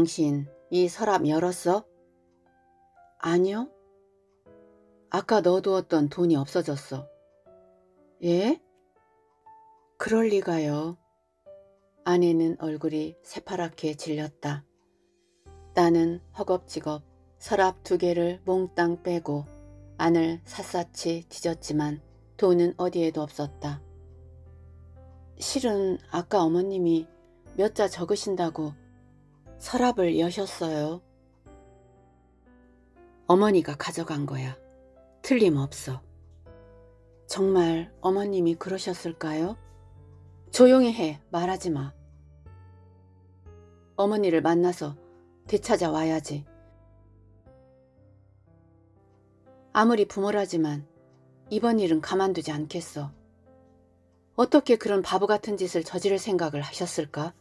당신 이 서랍 열었어? 아니요. 아까 넣어두었던 돈이 없어졌어. 예? 그럴 리가요. 아내는 얼굴이 새파랗게 질렸다. 나는 허겁지겁 서랍 두 개를 몽땅 빼고 안을 샅샅이 뒤졌지만 돈은 어디에도 없었다. 실은 아까 어머님이 몇 자 적으신다고 서랍을 여셨어요. 어머니가 가져간 거야. 틀림없어. 정말 어머님이 그러셨을까요? 조용히 해. 말하지 마. 어머니를 만나서 되찾아와야지. 아무리 부모라지만 이번 일은 가만두지 않겠어. 어떻게 그런 바보 같은 짓을 저지를 생각을 하셨을까?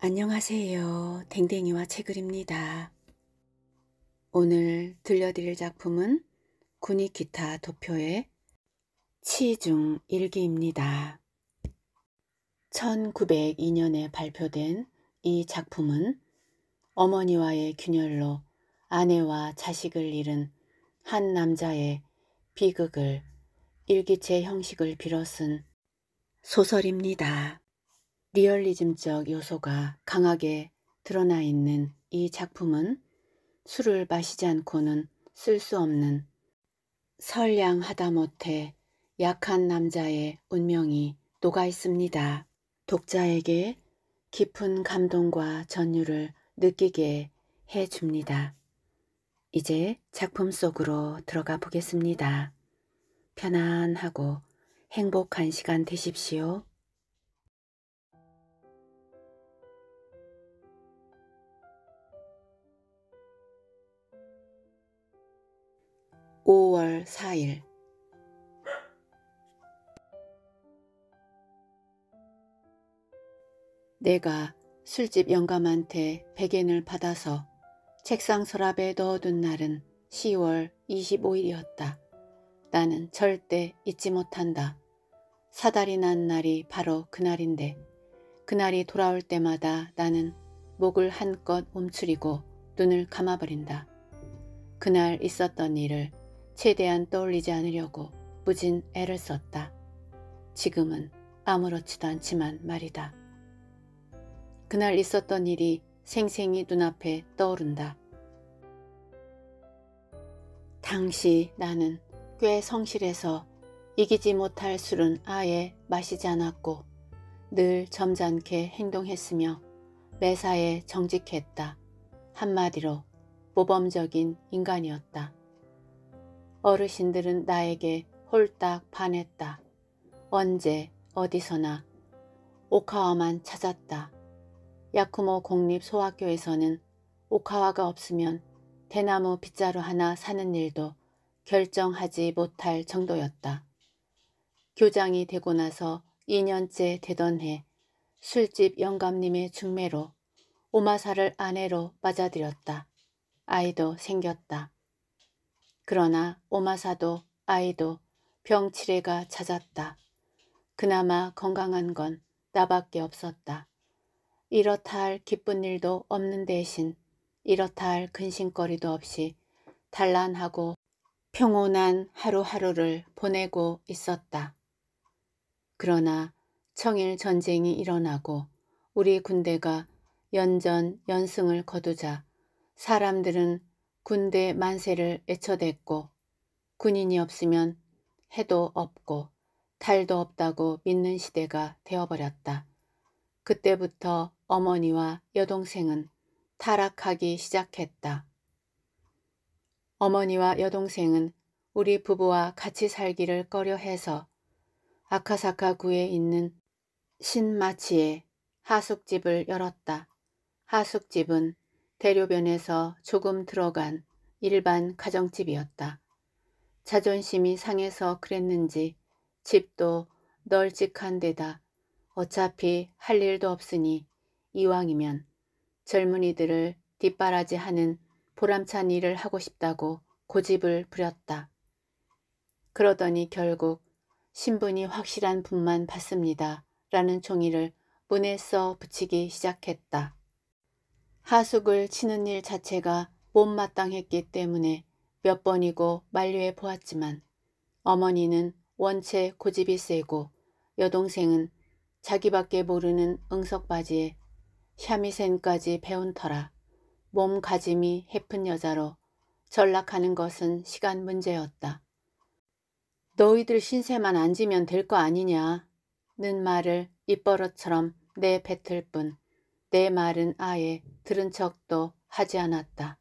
안녕하세요. 댕댕이와 책을입니다. 오늘 들려드릴 작품은 군익기타 도표의 치중 일기입니다. 1902년에 발표된 이 작품은 어머니와의 균열로 아내와 자식을 잃은 한 남자의 비극을 일기체 형식을 빌어 쓴 소설입니다. 리얼리즘적 요소가 강하게 드러나 있는 이 작품은 술을 마시지 않고는 쓸 수 없는 선량 하다못해 약한 남자의 운명이 녹아 있습니다. 독자에게 깊은 감동과 전율을 느끼게 해줍니다. 이제 작품 속으로 들어가 보겠습니다. 편안하고 행복한 시간 되십시오. 5월 4일 내가 술집 영감한테 백엔을 받아서 책상 서랍에 넣어둔 날은 10월 25일이었다. 나는 절대 잊지 못한다. 사달이 난 날이 바로 그날인데 그날이 돌아올 때마다 나는 목을 한껏 움츠리고 눈을 감아버린다. 그날 있었던 일을 최대한 떠올리지 않으려고 무진 애를 썼다. 지금은 아무렇지도 않지만 말이다. 그날 있었던 일이 생생히 눈앞에 떠오른다. 당시 나는 꽤 성실해서 이기지 못할 술은 아예 마시지 않았고 늘 점잖게 행동했으며 매사에 정직했다. 한마디로 모범적인 인간이었다. 어르신들은 나에게 홀딱 반했다. 언제 어디서나 오카와만 찾았다. 야쿠모 공립소학교에서는 오카와가 없으면 대나무 빗자루 하나 사는 일도 결정하지 못할 정도였다. 교장이 되고 나서 2년째 되던 해 술집 영감님의 중매로 오마사를 아내로 빠져들였다 아이도 생겼다. 그러나 오마사도 아이도 병치레가 잦았다. 그나마 건강한 건 나밖에 없었다. 이렇다 할 기쁜 일도 없는 대신 이렇다 할 근심거리도 없이 단란하고 평온한 하루하루를 보내고 있었다. 그러나 청일 전쟁이 일어나고 우리 군대가 연전 연승을 거두자 사람들은 군대 만세를 애처댔고 군인이 없으면 해도 없고 탈도 없다고 믿는 시대가 되어버렸다. 그때부터 어머니와 여동생은 타락하기 시작했다. 어머니와 여동생은 우리 부부와 같이 살기를 꺼려해서 아카사카 구에 있는 신마치에 하숙집을 열었다. 하숙집은 대료변에서 조금 들어간 일반 가정집이었다. 자존심이 상해서 그랬는지 집도 널찍한 데다 어차피 할 일도 없으니 이왕이면 젊은이들을 뒷바라지하는 보람찬 일을 하고 싶다고 고집을 부렸다. 그러더니 결국 신분이 확실한 분만 받습니다. 라는 종이를 문에 써 붙이기 시작했다. 하숙을 치는 일 자체가 못마땅했기 때문에 몇 번이고 만류해 보았지만 어머니는 원체 고집이 세고 여동생은 자기밖에 모르는 응석바지에 샤미센까지 배운 터라 몸가짐이 헤픈 여자로 전락하는 것은 시간 문제였다. 너희들 신세만 앉으면될 거 아니냐는 말을 입버릇처럼 내뱉을 뿐내 말은 아예 들은 척도 하지 않았다.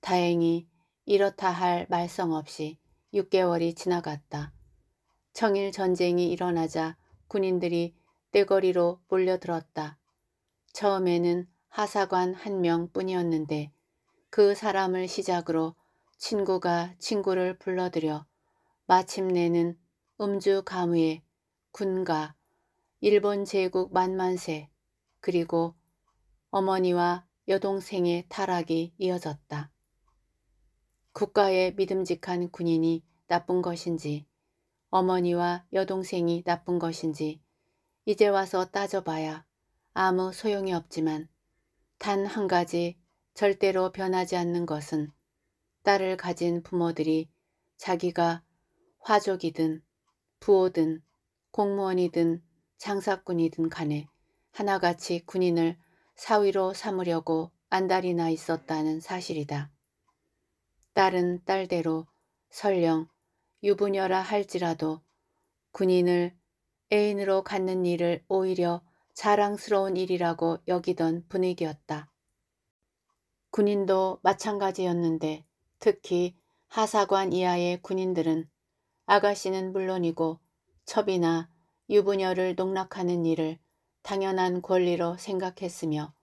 다행히 이렇다 할 말썽 없이 6개월이 지나갔다. 청일 전쟁이 일어나자 군인들이 떼거리로 몰려들었다. 처음에는 하사관 한 명뿐이었는데 그 사람을 시작으로 친구가 친구를 불러들여 마침내는 음주 가무에 군가 일본 제국 만만세 그리고 어머니와 여동생의 타락이 이어졌다. 국가의 믿음직한 군인이 나쁜 것인지 어머니와 여동생이 나쁜 것인지 이제 와서 따져봐야 아무 소용이 없지만 단 한 가지 절대로 변하지 않는 것은 딸을 가진 부모들이 자기가 화족이든 부호든 공무원이든 장사꾼이든 간에 하나같이 군인을 사위로 삼으려고 안달이나 있었다는 사실이다. 딸은 딸대로 설령 유부녀라 할지라도 군인을 애인으로 갖는 일을 오히려 자랑스러운 일이라고 여기던 분위기였다. 군인도 마찬가지였는데 특히 하사관 이하의 군인들은 아가씨는 물론이고 첩이나 유부녀를 농락하는 일을 당연한 권리로 생각했으며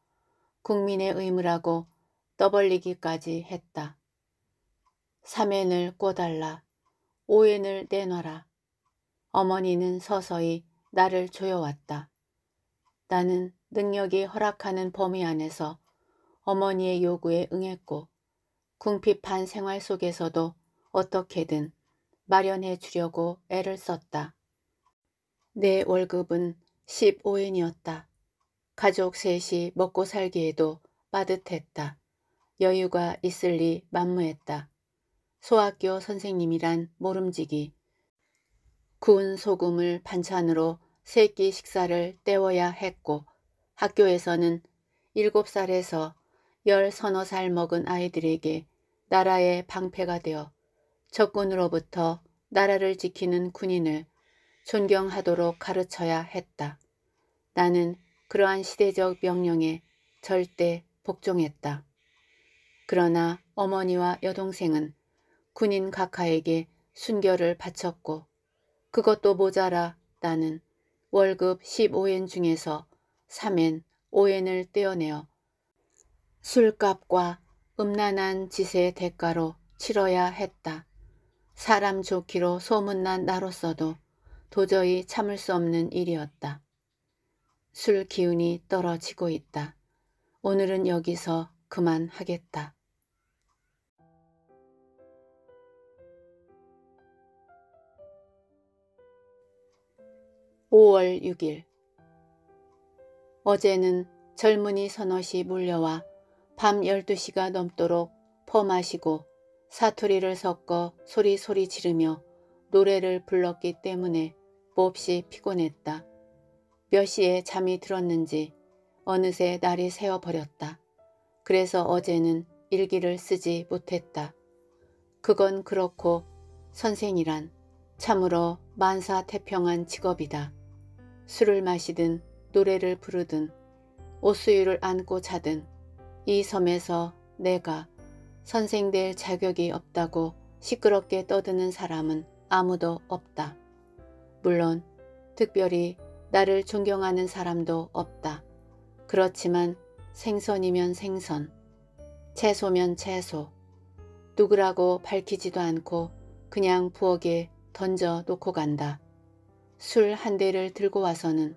국민의 의무라고 떠벌리기까지 했다. 3엔을 꿔달라. 5엔을 내놔라. 어머니는 서서히 나를 조여왔다. 나는 능력이 허락하는 범위 안에서 어머니의 요구에 응했고 궁핍한 생활 속에서도 어떻게든 마련해 주려고 애를 썼다. 내 월급은 15인이었다. 가족 셋이 먹고 살기에도 빠듯했다. 여유가 있을 리 만무했다. 소학교 선생님이란 모름지기. 구운 소금을 반찬으로 세끼 식사를 때워야 했고 학교에서는 7살에서 열 서너 살 먹은 아이들에게 나라의 방패가 되어 적군으로부터 나라를 지키는 군인을 존경하도록 가르쳐야 했다. 나는 그러한 시대적 명령에 절대 복종했다. 그러나 어머니와 여동생은 군인 각하에게 순결을 바쳤고 그것도 모자라 나는 월급 15엔 중에서 3엔, 5엔을 떼어내어 술값과 음란한 짓의 대가로 치러야 했다. 사람 좋기로 소문난 나로서도 도저히 참을 수 없는 일이었다. 술 기운이 떨어지고 있다. 오늘은 여기서 그만하겠다. (5월 6일) 어제는 젊은이 서너시 몰려와 밤 12시가 넘도록 퍼마시고 사투리를 섞어 소리소리 지르며 노래를 불렀기 때문에 몹시 피곤했다. 몇 시에 잠이 들었는지 어느새 날이 새어버렸다. 그래서 어제는 일기를 쓰지 못했다. 그건 그렇고 선생이란 참으로 만사태평한 직업이다. 술을 마시든 노래를 부르든 옷수유를 안고 자든 이 섬에서 내가 선생 될 자격이 없다고 시끄럽게 떠드는 사람은 아무도 없다. 물론 특별히 나를 존경하는 사람도 없다. 그렇지만 생선이면 생선, 채소면 채소, 누구라고 밝히지도 않고 그냥 부엌에 던져 놓고 간다. 술 한 대를 들고 와서는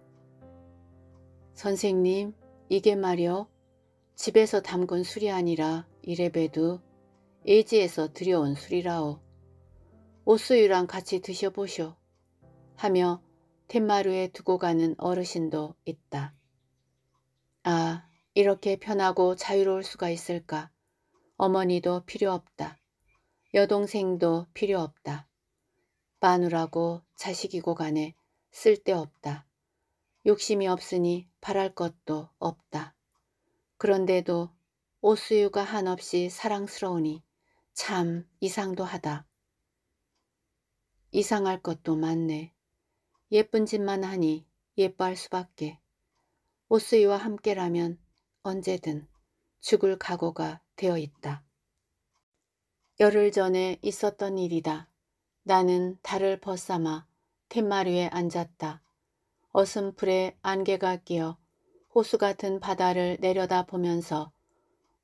선생님 이게 말이요 집에서 담근 술이 아니라 이래봬도 예지에서 들여온 술이라오. 오수유랑 같이 드셔보쇼. 하며 텐마루에 두고 가는 어르신도 있다. 아, 이렇게 편하고 자유로울 수가 있을까. 어머니도 필요 없다. 여동생도 필요 없다. 마누라고 자식이고 간에 쓸데없다. 욕심이 없으니 바랄 것도 없다. 그런데도 오수유가 한없이 사랑스러우니 참 이상도 하다. 이상할 것도 많네. 예쁜 짓만 하니 예뻐할 수밖에. 오스이와 함께라면 언제든 죽을 각오가 되어 있다. 열흘 전에 있었던 일이다. 나는 달을 벗삼아 툇마루에 앉았다. 어슴풀에 안개가 끼어 호수 같은 바다를 내려다보면서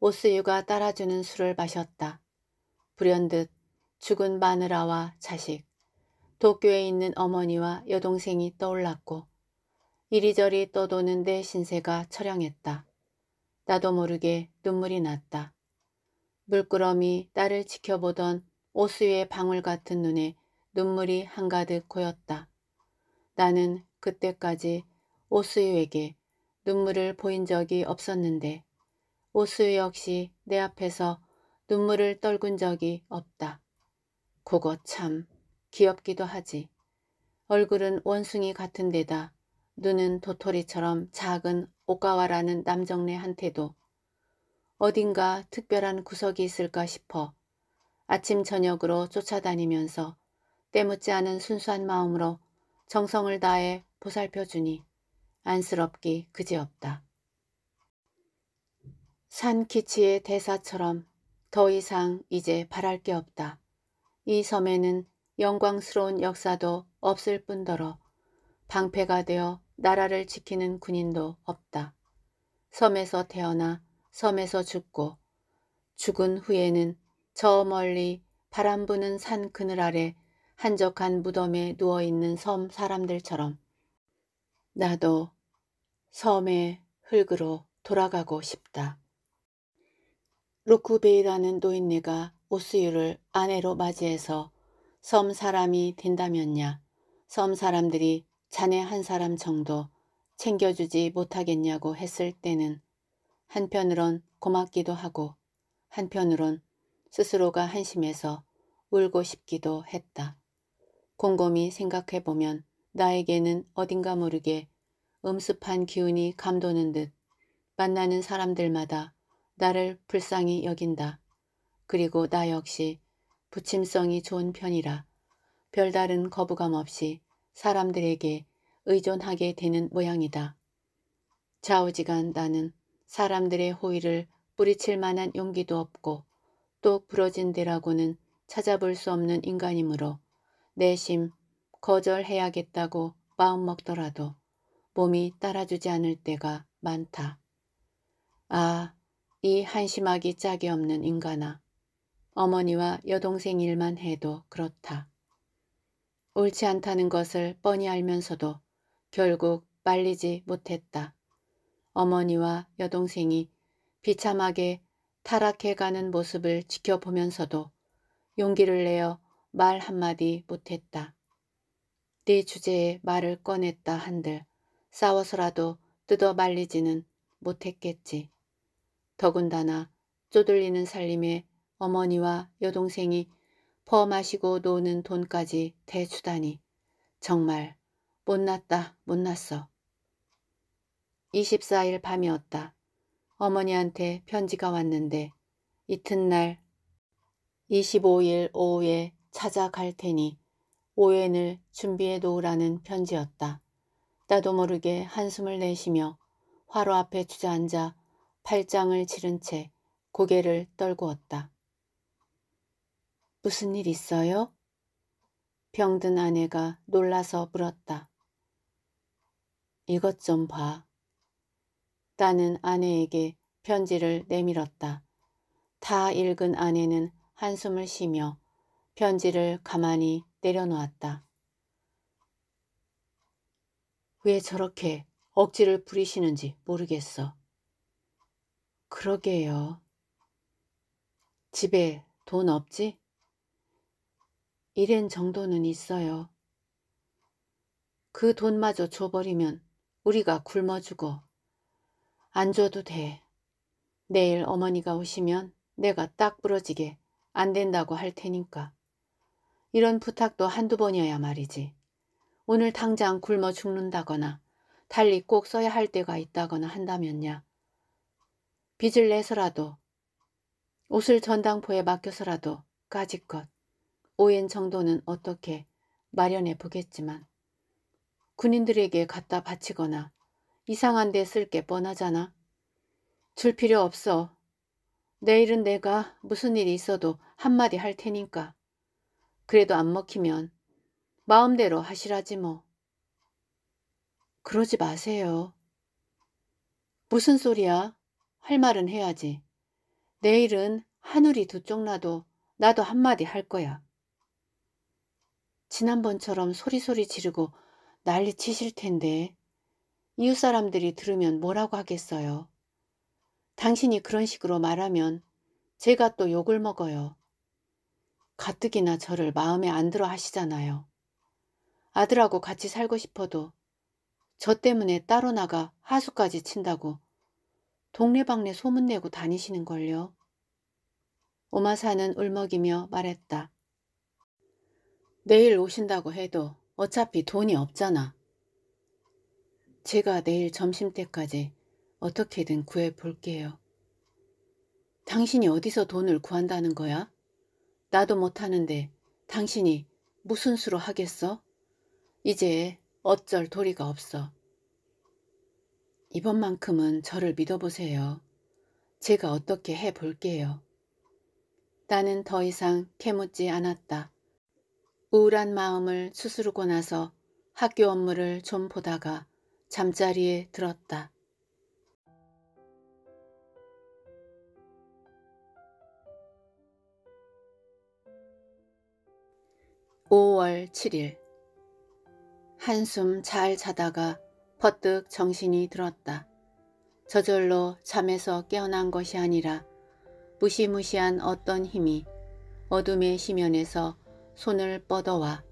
오스유가 따라주는 술을 마셨다. 불현듯 죽은 마느라와 자식, 도쿄에 있는 어머니와 여동생이 떠올랐고 이리저리 떠도는 내 신세가 처량했다 나도 모르게 눈물이 났다. 물끄러미 딸을 지켜보던 오수의 방울 같은 눈에 눈물이 한가득 고였다. 나는 그때까지 오수유에게 눈물을 보인 적이 없었는데 오수유 역시 내 앞에서 눈물을 떨군 적이 없다. 그거 참. 귀엽기도 하지. 얼굴은 원숭이 같은 데다 눈은 도토리처럼 작은 오가와라는 남정네한테도 어딘가 특별한 구석이 있을까 싶어 아침 저녁으로 쫓아다니면서 때묻지 않은 순수한 마음으로 정성을 다해 보살펴주니 안쓰럽기 그지없다. 산키치의 대사처럼 더 이상 이제 바랄 게 없다. 이 섬에는 영광스러운 역사도 없을 뿐더러 방패가 되어 나라를 지키는 군인도 없다. 섬에서 태어나 섬에서 죽고 죽은 후에는 저 멀리 바람 부는 산 그늘 아래 한적한 무덤에 누워있는 섬 사람들처럼 나도 섬의 흙으로 돌아가고 싶다. 루쿠베이라는 노인네가 오스유를 아내로 맞이해서 섬 사람이 된다면야 섬 사람들이 자네 한 사람 정도 챙겨주지 못하겠냐고 했을 때는 한편으론 고맙기도 하고 한편으론 스스로가 한심해서 울고 싶기도 했다. 곰곰이 생각해보면 나에게는 어딘가 모르게 음습한 기운이 감도는 듯 만나는 사람들마다 나를 불쌍히 여긴다. 그리고 나 역시 부침성이 좋은 편이라 별다른 거부감 없이 사람들에게 의존하게 되는 모양이다. 좌우지간 나는 사람들의 호의를 뿌리칠 만한 용기도 없고 또 부러진 데라고는 찾아볼 수 없는 인간이므로 내심 거절해야겠다고 마음먹더라도 몸이 따라주지 않을 때가 많다. 아, 이 한심하기 짝이 없는 인간아. 어머니와 여동생 일만 해도 그렇다. 옳지 않다는 것을 뻔히 알면서도 결국 말리지 못했다. 어머니와 여동생이 비참하게 타락해가는 모습을 지켜보면서도 용기를 내어 말 한마디 못했다. 네 주제에 말을 꺼냈다 한들 싸워서라도 뜯어 말리지는 못했겠지. 더군다나 쪼들리는 살림에 어머니와 여동생이 퍼 마시고 노는 돈까지 대주다니 정말 못났다 못났어. 24일 밤이었다. 어머니한테 편지가 왔는데 이튿날 25일 오후에 찾아갈 테니 오엔을 준비해 놓으라는 편지였다. 나도 모르게 한숨을 내쉬며 화로 앞에 주저앉아 팔짱을 치른채 고개를 떨구었다. 무슨 일 있어요? 병든 아내가 놀라서 물었다. 이것 좀 봐. 나는 아내에게 편지를 내밀었다. 다 읽은 아내는 한숨을 쉬며 편지를 가만히 내려놓았다. 왜 저렇게 억지를 부리시는지 모르겠어. 그러게요. 집에 돈 없지? 이엔 정도는 있어요. 그 돈마저 줘버리면 우리가 굶어 주고안 줘도 돼. 내일 어머니가 오시면 내가 딱 부러지게 안 된다고 할 테니까. 이런 부탁도 한두 번이어야 말이지. 오늘 당장 굶어 죽는다거나 달리 꼭 써야 할 때가 있다거나 한다면야. 빚을 내서라도 옷을 전당포에 맡겨서라도 까짓것 오엔 정도는 어떻게 마련해 보겠지만 군인들에게 갖다 바치거나 이상한 데 쓸 게 뻔하잖아. 줄 필요 없어. 내일은 내가 무슨 일이 있어도 한마디 할 테니까. 그래도 안 먹히면 마음대로 하시라지 뭐. 그러지 마세요. 무슨 소리야? 할 말은 해야지. 내일은 하늘이 두 쪽 나도 나도 한마디 할 거야. 지난번처럼 소리소리 지르고 난리 치실 텐데 이웃 사람들이 들으면 뭐라고 하겠어요. 당신이 그런 식으로 말하면 제가 또 욕을 먹어요. 가뜩이나 저를 마음에 안 들어 하시잖아요. 아들하고 같이 살고 싶어도 저 때문에 따로 나가 하수까지 친다고 동네방네 소문내고 다니시는걸요. 오마사는 울먹이며 말했다. 내일 오신다고 해도 어차피 돈이 없잖아. 제가 내일 점심 때까지 어떻게든 구해 볼게요. 당신이 어디서 돈을 구한다는 거야? 나도 못하는데 당신이 무슨 수로 하겠어? 이제 어쩔 도리가 없어. 이번만큼은 저를 믿어보세요. 제가 어떻게 해볼게요. 나는 더 이상 캐묻지 않았다. 우울한 마음을 수스르고 나서 학교 업무를 좀 보다가 잠자리에 들었다. 5월7일 한숨 잘 자다가 퍼뜩 정신이 들었다. 저절로 잠에서 깨어난 것이 아니라 무시무시한 어떤 힘이 어둠의 심연에서 손을 뻗어와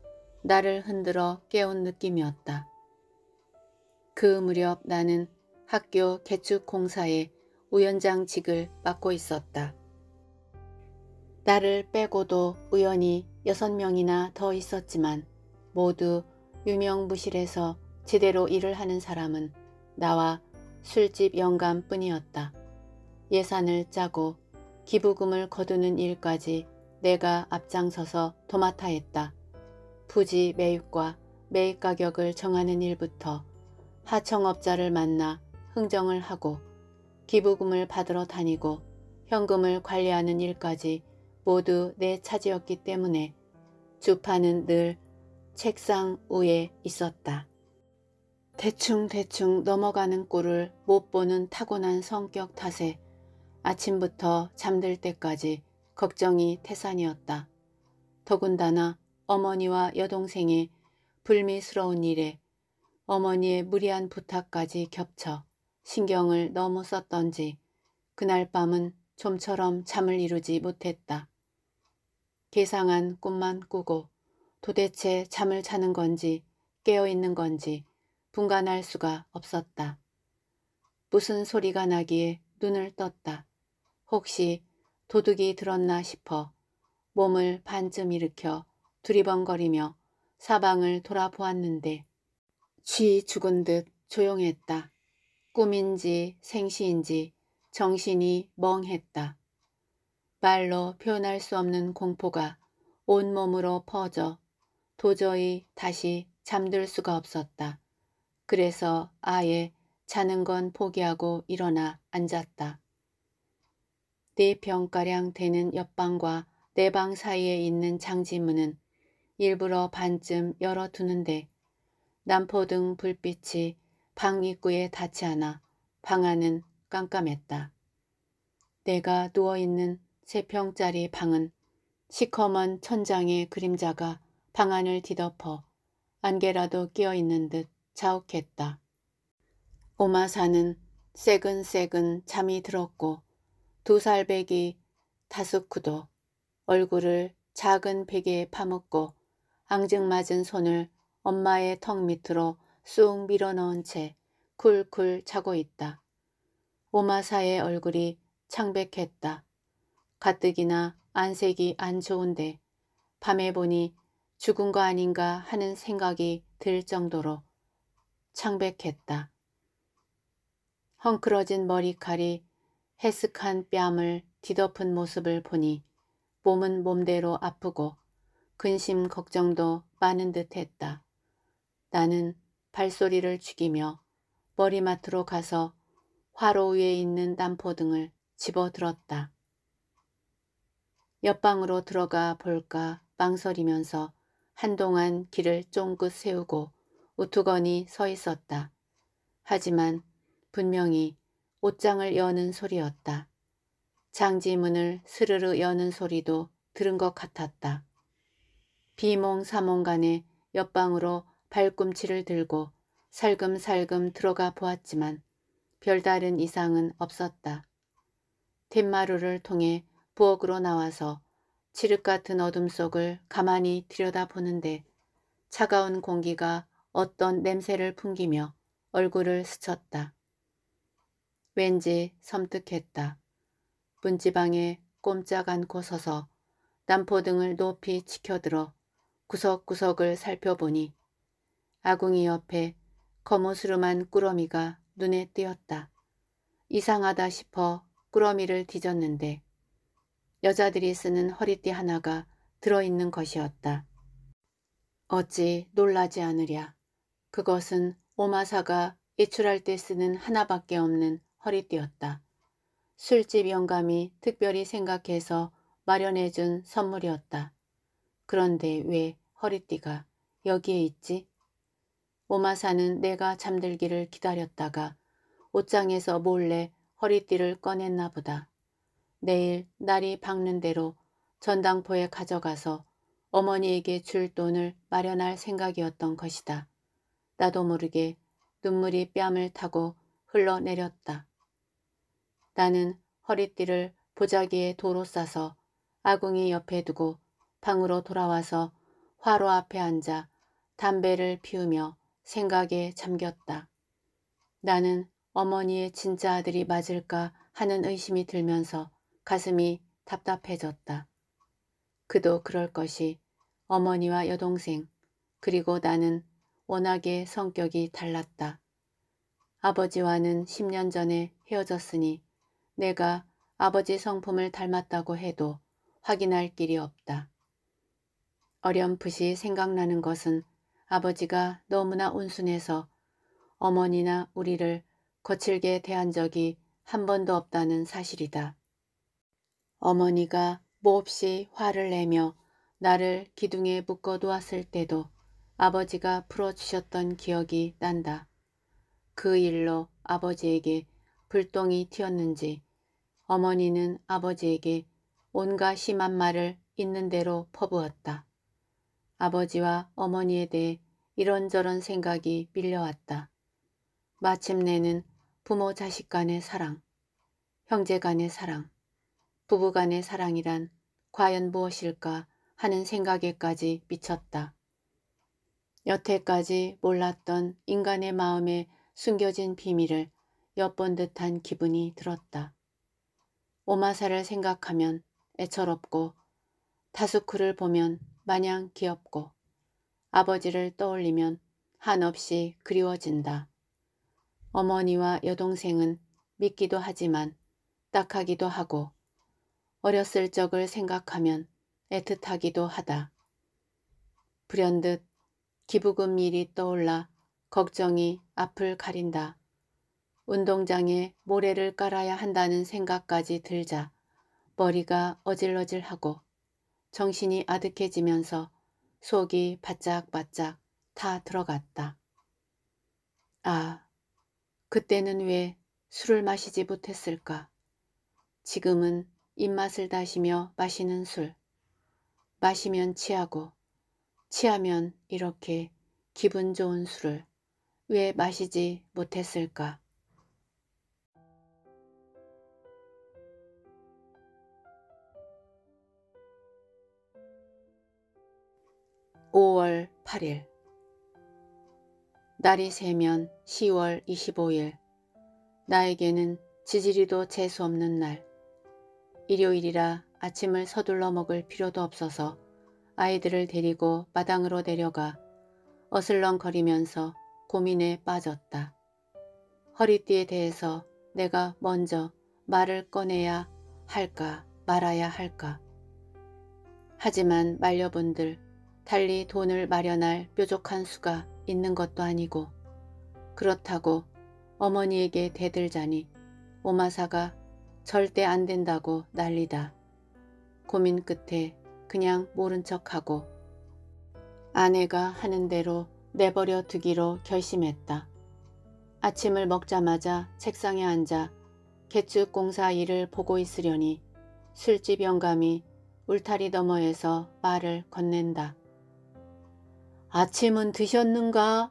나를 흔들어 깨운 느낌이었다. 그 무렵 나는 학교 개축공사에 우연장직을 맡고 있었다. 나를 빼고도 우연히 여섯 명이나더 있었지만 모두 유명무실해서 제대로 일을 하는 사람은 나와 술집 영감뿐이었다. 예산을 짜고 기부금을 거두는 일까지 내가 앞장서서 도맡아 했다. 부지 매입과 매입 가격을 정하는 일부터 하청업자를 만나 흥정을 하고 기부금을 받으러 다니고 현금을 관리하는 일까지 모두 내 차지였기 때문에 주파는 늘 책상 위에 있었다. 대충대충 넘어가는 꼴을 못 보는 타고난 성격 탓에 아침부터 잠들 때까지 걱정이 태산이었다. 더군다나 어머니와 여동생의 불미스러운 일에 어머니의 무리한 부탁까지 겹쳐 신경을 너무 썼던지 그날 밤은 좀처럼 잠을 이루지 못했다. 개상한 꿈만 꾸고 도대체 잠을 자는 건지 깨어있는 건지 분간할 수가 없었다. 무슨 소리가 나기에 눈을 떴다. 혹시 도둑이 들었나 싶어 몸을 반쯤 일으켜 두리번거리며 사방을 돌아보았는데 쥐 죽은 듯 조용했다. 꿈인지 생시인지 정신이 멍했다. 말로 표현할 수 없는 공포가 온몸으로 퍼져 도저히 다시 잠들 수가 없었다. 그래서 아예 자는 건 포기하고 일어나 앉았다. 네 병가량 되는 옆방과 내 방 사이에 있는 장지문은 일부러 반쯤 열어두는데 남포등 불빛이 방 입구에 닿지 않아 방 안은 깜깜했다. 내가 누워있는 세 평짜리 방은 시커먼 천장의 그림자가 방 안을 뒤덮어 안개라도 끼어있는 듯 자욱했다. 오마사는 새근새근 잠이 들었고 두 살배기 다스쿠도 얼굴을 작은 베개에 파묻고 앙증맞은 손을 엄마의 턱 밑으로 쑥 밀어넣은 채 쿨쿨 자고 있다. 오마사의 얼굴이 창백했다. 가뜩이나 안색이 안 좋은데 밤에 보니 죽은 거 아닌가 하는 생각이 들 정도로 창백했다. 헝클어진 머리칼이 해슥한 뺨을 뒤덮은 모습을 보니 몸은 몸대로 아프고 근심 걱정도 많은 듯 했다. 나는 발소리를 죽이며 머리맡으로 가서 화로 위에 있는 난포등을 집어들었다. 옆방으로 들어가 볼까 망설이면서 한동안 길을 쫑긋 세우고 우투건이 서 있었다. 하지만 분명히 옷장을 여는 소리였다. 장지문을 스르르 여는 소리도 들은 것 같았다. 비몽사몽간에 옆방으로 발꿈치를 들고 살금살금 들어가 보았지만 별다른 이상은 없었다. 뒷마루를 통해 부엌으로 나와서 칠흑 같은 어둠 속을 가만히 들여다보는데 차가운 공기가 어떤 냄새를 풍기며 얼굴을 스쳤다. 왠지 섬뜩했다. 분지방에 꼼짝 않고 서서 남포등을 높이 치켜들어 구석구석을 살펴보니 아궁이 옆에 거무스름한 꾸러미가 눈에 띄었다. 이상하다 싶어 꾸러미를 뒤졌는데 여자들이 쓰는 허리띠 하나가 들어있는 것이었다. 어찌 놀라지 않으랴. 그것은 오마사가 예출할 때 쓰는 하나밖에 없는 허리띠였다. 술집 영감이 특별히 생각해서 마련해준 선물이었다. 그런데 왜 허리띠가 여기에 있지? 오마사는 내가 잠들기를 기다렸다가 옷장에서 몰래 허리띠를 꺼냈나 보다. 내일 날이 밝는 대로 전당포에 가져가서 어머니에게 줄 돈을 마련할 생각이었던 것이다. 나도 모르게 눈물이 뺨을 타고 흘러내렸다. 나는 허리띠를 보자기에 도로 싸서 아궁이 옆에 두고 방으로 돌아와서 화로 앞에 앉아 담배를 피우며 생각에 잠겼다. 나는 어머니의 진짜 아들이 맞을까 하는 의심이 들면서 가슴이 답답해졌다. 그도 그럴 것이 어머니와 여동생 그리고 나는 워낙에 성격이 달랐다. 아버지와는 10년 전에 헤어졌으니 내가 아버지 성품을 닮았다고 해도 확인할 길이 없다. 어렴풋이 생각나는 것은 아버지가 너무나 온순해서 어머니나 우리를 거칠게 대한 적이 한 번도 없다는 사실이다. 어머니가 몹시 화를 내며 나를 기둥에 묶어두었을 때도 아버지가 풀어주셨던 기억이 난다. 그 일로 아버지에게 불똥이 튀었는지 어머니는 아버지에게 온갖 심한 말을 있는 대로 퍼부었다. 아버지와 어머니에 대해 이런저런 생각이 밀려왔다. 마침내는 부모 자식 간의 사랑, 형제 간의 사랑, 부부 간의 사랑이란 과연 무엇일까 하는 생각에까지 미쳤다. 여태까지 몰랐던 인간의 마음에 숨겨진 비밀을 엿본 듯한 기분이 들었다. 오마사를 생각하면 애처롭고 다수쿠를 보면 마냥 귀엽고 아버지를 떠올리면 한없이 그리워진다. 어머니와 여동생은 믿기도 하지만 딱하기도 하고 어렸을 적을 생각하면 애틋하기도 하다. 불현듯 기부금 일이 떠올라 걱정이 앞을 가린다. 운동장에 모래를 깔아야 한다는 생각까지 들자 머리가 어질어질하고 정신이 아득해지면서 속이 바짝바짝 다 들어갔다. 아, 그때는 왜 술을 마시지 못했을까? 지금은 입맛을 다시며 마시는 술. 마시면 취하고, 취하면 이렇게 기분 좋은 술을 왜 마시지 못했을까? 5월 8일 날이 새면 10월 25일 나에게는 지지리도 재수 없는 날 일요일이라 아침을 서둘러 먹을 필요도 없어서 아이들을 데리고 마당으로 내려가 어슬렁거리면서 고민에 빠졌다. 허리띠에 대해서 내가 먼저 말을 꺼내야 할까 말아야 할까. 하지만 말려분들 달리 돈을 마련할 뾰족한 수가 있는 것도 아니고 그렇다고 어머니에게 대들자니 오마사가 절대 안 된다고 난리다. 고민 끝에 그냥 모른 척하고 아내가 하는 대로 내버려 두기로 결심했다. 아침을 먹자마자 책상에 앉아 개축 공사 일을 보고 있으려니 술집 영감이 울타리 너머에서 말을 건넨다. 아침은 드셨는가?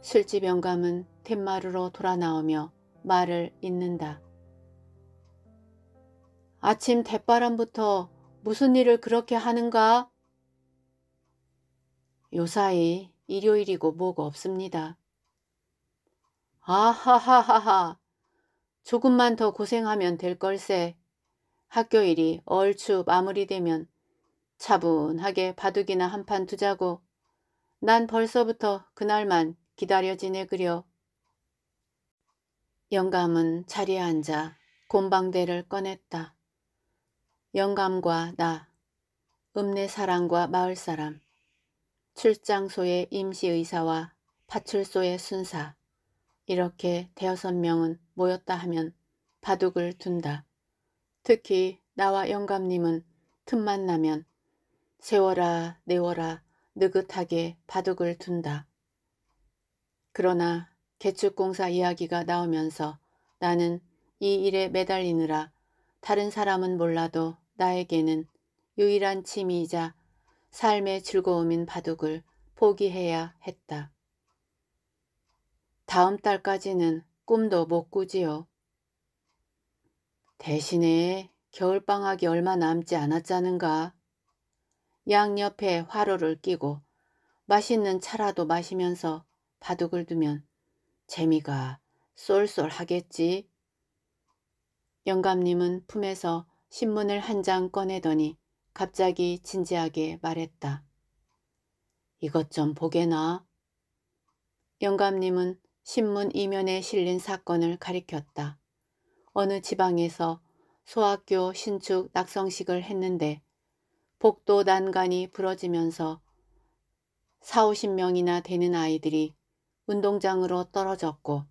술집 영감은 툇마루로 돌아 나오며 말을 잇는다. 아침 대바람부터 무슨 일을 그렇게 하는가? 요사이 일요일이고 뭐고 없습니다. 아하하하하 조금만 더 고생하면 될 걸세. 학교 일이 얼추 마무리되면 차분하게 바둑이나 한 판 두자고 난 벌써부터 그날만 기다려지네 그려. 영감은 자리에 앉아 곰방대를 꺼냈다. 영감과 나, 읍내 사람과 마을 사람, 출장소의 임시의사와 파출소의 순사 이렇게 대여섯 명은 모였다 하면 바둑을 둔다. 특히 나와 영감님은 틈만 나면 세워라 내워라 느긋하게 바둑을 둔다. 그러나 개축공사 이야기가 나오면서 나는 이 일에 매달리느라 다른 사람은 몰라도 나에게는 유일한 취미이자 삶의 즐거움인 바둑을 포기해야 했다. 다음 달까지는 꿈도 못 꾸지요. 대신에 겨울방학이 얼마 남지 않았자는가. 양옆에 화로를 끼고 맛있는 차라도 마시면서 바둑을 두면 재미가 쏠쏠하겠지. 영감님은 품에서 신문을 한 장 꺼내더니 갑자기 진지하게 말했다. 이것 좀 보게나. 영감님은 신문 이면에 실린 사건을 가리켰다. 어느 지방에서 소학교 신축 낙성식을 했는데 복도 난간이 부러지면서 4,50명이나 되는 아이들이 운동장으로 떨어졌고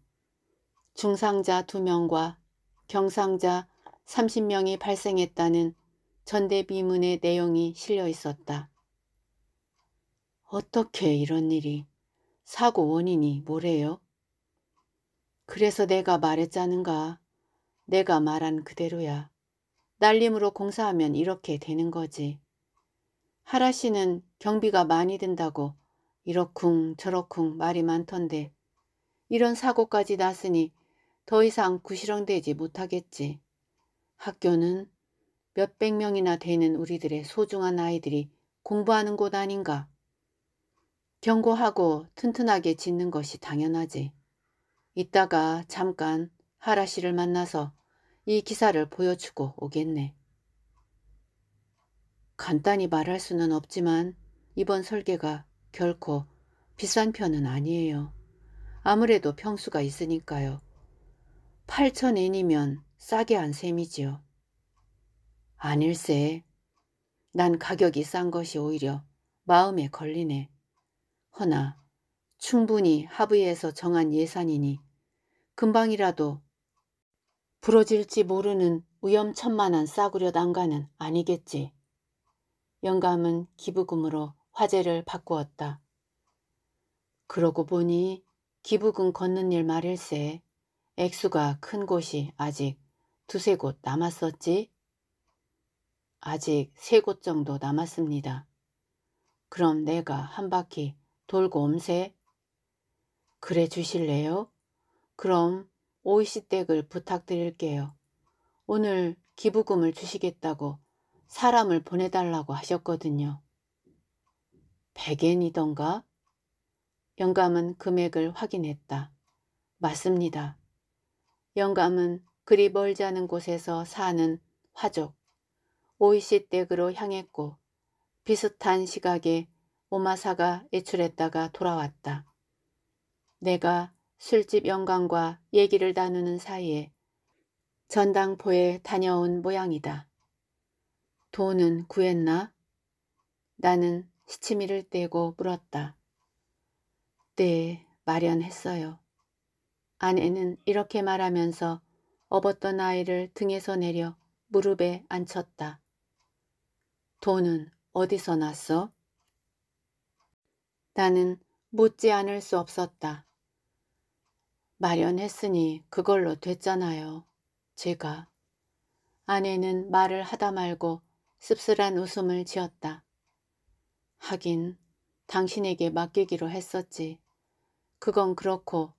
중상자 2명과 경상자 30명이 발생했다는 전대비문의 내용이 실려 있었다. 어떻게 이런 일이 사고 원인이 뭐래요? 그래서 내가 말했자는가 내가 말한 그대로야. 날림으로 공사하면 이렇게 되는 거지. 하라씨는 경비가 많이 든다고 이렇쿵저렇쿵 말이 많던데 이런 사고까지 났으니 더 이상 구시렁대지 못하겠지. 학교는 몇 백 명이나 되는 우리들의 소중한 아이들이 공부하는 곳 아닌가. 경고하고 튼튼하게 짓는 것이 당연하지. 이따가 잠깐 하라 씨를 만나서 이 기사를 보여주고 오겠네. 간단히 말할 수는 없지만 이번 설계가 결코 비싼 편은 아니에요. 아무래도 평수가 있으니까요. 8천엔이면 싸게 한 셈이지요. 아닐세. 난 가격이 싼 것이 오히려 마음에 걸리네. 허나 충분히 하부에서 정한 예산이니 금방이라도 부러질지 모르는 위험천만한 싸구려 단가는 아니겠지. 영감은 기부금으로 화제를 바꾸었다. 그러고 보니 기부금 걷는 일 말일세 액수가 큰 곳이 아직 두세 곳 남았었지? 아직 세 곳 정도 남았습니다. 그럼 내가 한 바퀴 돌고 옴세? 그래 주실래요? 그럼 오이시댁을 부탁드릴게요. 오늘 기부금을 주시겠다고 사람을 보내달라고 하셨거든요. 100엔이던가? 영감은 금액을 확인했다. 맞습니다. 영감은 그리 멀지 않은 곳에서 사는 화족, 오이시 댁으로 향했고 비슷한 시각에 오마사가 외출했다가 돌아왔다. 내가 술집 영감과 얘기를 나누는 사이에 전당포에 다녀온 모양이다. 돈은 구했나? 나는 시치미를 떼고 물었다. 네, 마련했어요. 아내는 이렇게 말하면서 업었던 아이를 등에서 내려 무릎에 앉혔다. 돈은 어디서 났어? 나는 묻지 않을 수 없었다. 마련했으니 그걸로 됐잖아요. 제가. 아내는 말을 하다 말고 씁쓸한 웃음을 지었다. 하긴 당신에게 맡기기로 했었지. 그건 그렇고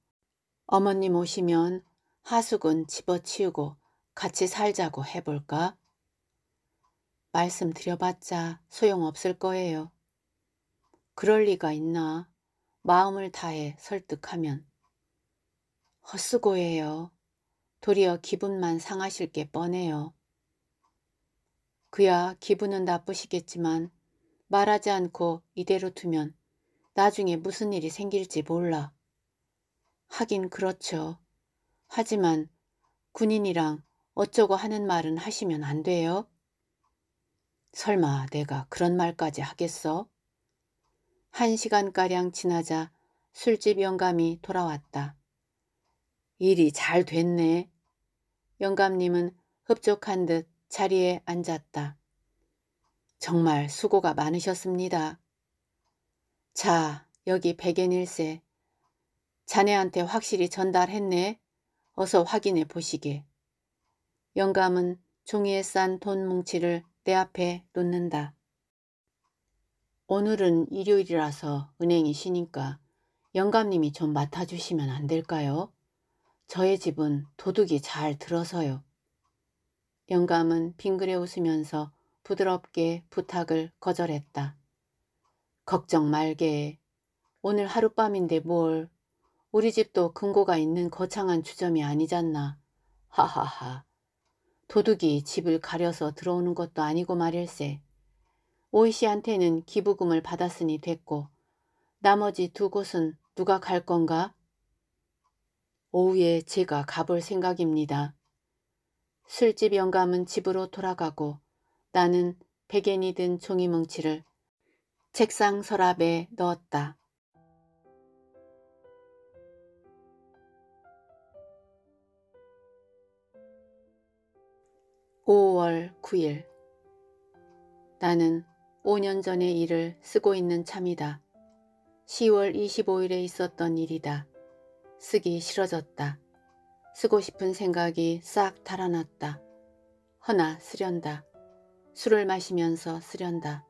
어머님 오시면 하숙은 집어치우고 같이 살자고 해볼까? 말씀드려봤자 소용없을 거예요. 그럴 리가 있나? 마음을 다해 설득하면. 헛수고예요. 도리어 기분만 상하실 게 뻔해요. 그야 기분은 나쁘시겠지만 말하지 않고 이대로 두면 나중에 무슨 일이 생길지 몰라. 하긴 그렇죠. 하지만 군인이랑 어쩌고 하는 말은 하시면 안 돼요. 설마 내가 그런 말까지 하겠어? 한 시간가량 지나자 술집 영감이 돌아왔다. 일이 잘 됐네. 영감님은 흡족한 듯 자리에 앉았다. 정말 수고가 많으셨습니다. 자, 여기 백엔일세. 자네한테 확실히 전달했네. 어서 확인해 보시게. 영감은 종이에 싼 돈 뭉치를 내 앞에 놓는다. 오늘은 일요일이라서 은행이 쉬니까 영감님이 좀 맡아주시면 안 될까요? 저의 집은 도둑이 잘 들어서요. 영감은 빙그레 웃으면서 부드럽게 부탁을 거절했다. 걱정 말게. 오늘 하룻밤인데 뭘. 우리 집도 금고가 있는 거창한 주점이 아니잖나. 하하하. 도둑이 집을 가려서 들어오는 것도 아니고 말일세. 오이 씨한테는 기부금을 받았으니 됐고 나머지 두 곳은 누가 갈 건가? 오후에 제가 가볼 생각입니다. 술집 영감은 집으로 돌아가고 나는 베개니 든 종이뭉치를 책상 서랍에 넣었다. (5월 9일) 나는 5년 전의 일을 쓰고 있는 참이다. (10월 25일에) 있었던 일이다. 쓰기 싫어졌다. 쓰고 싶은 생각이 싹 달아났다. 허나 쓰련다. 술을 마시면서 쓰련다.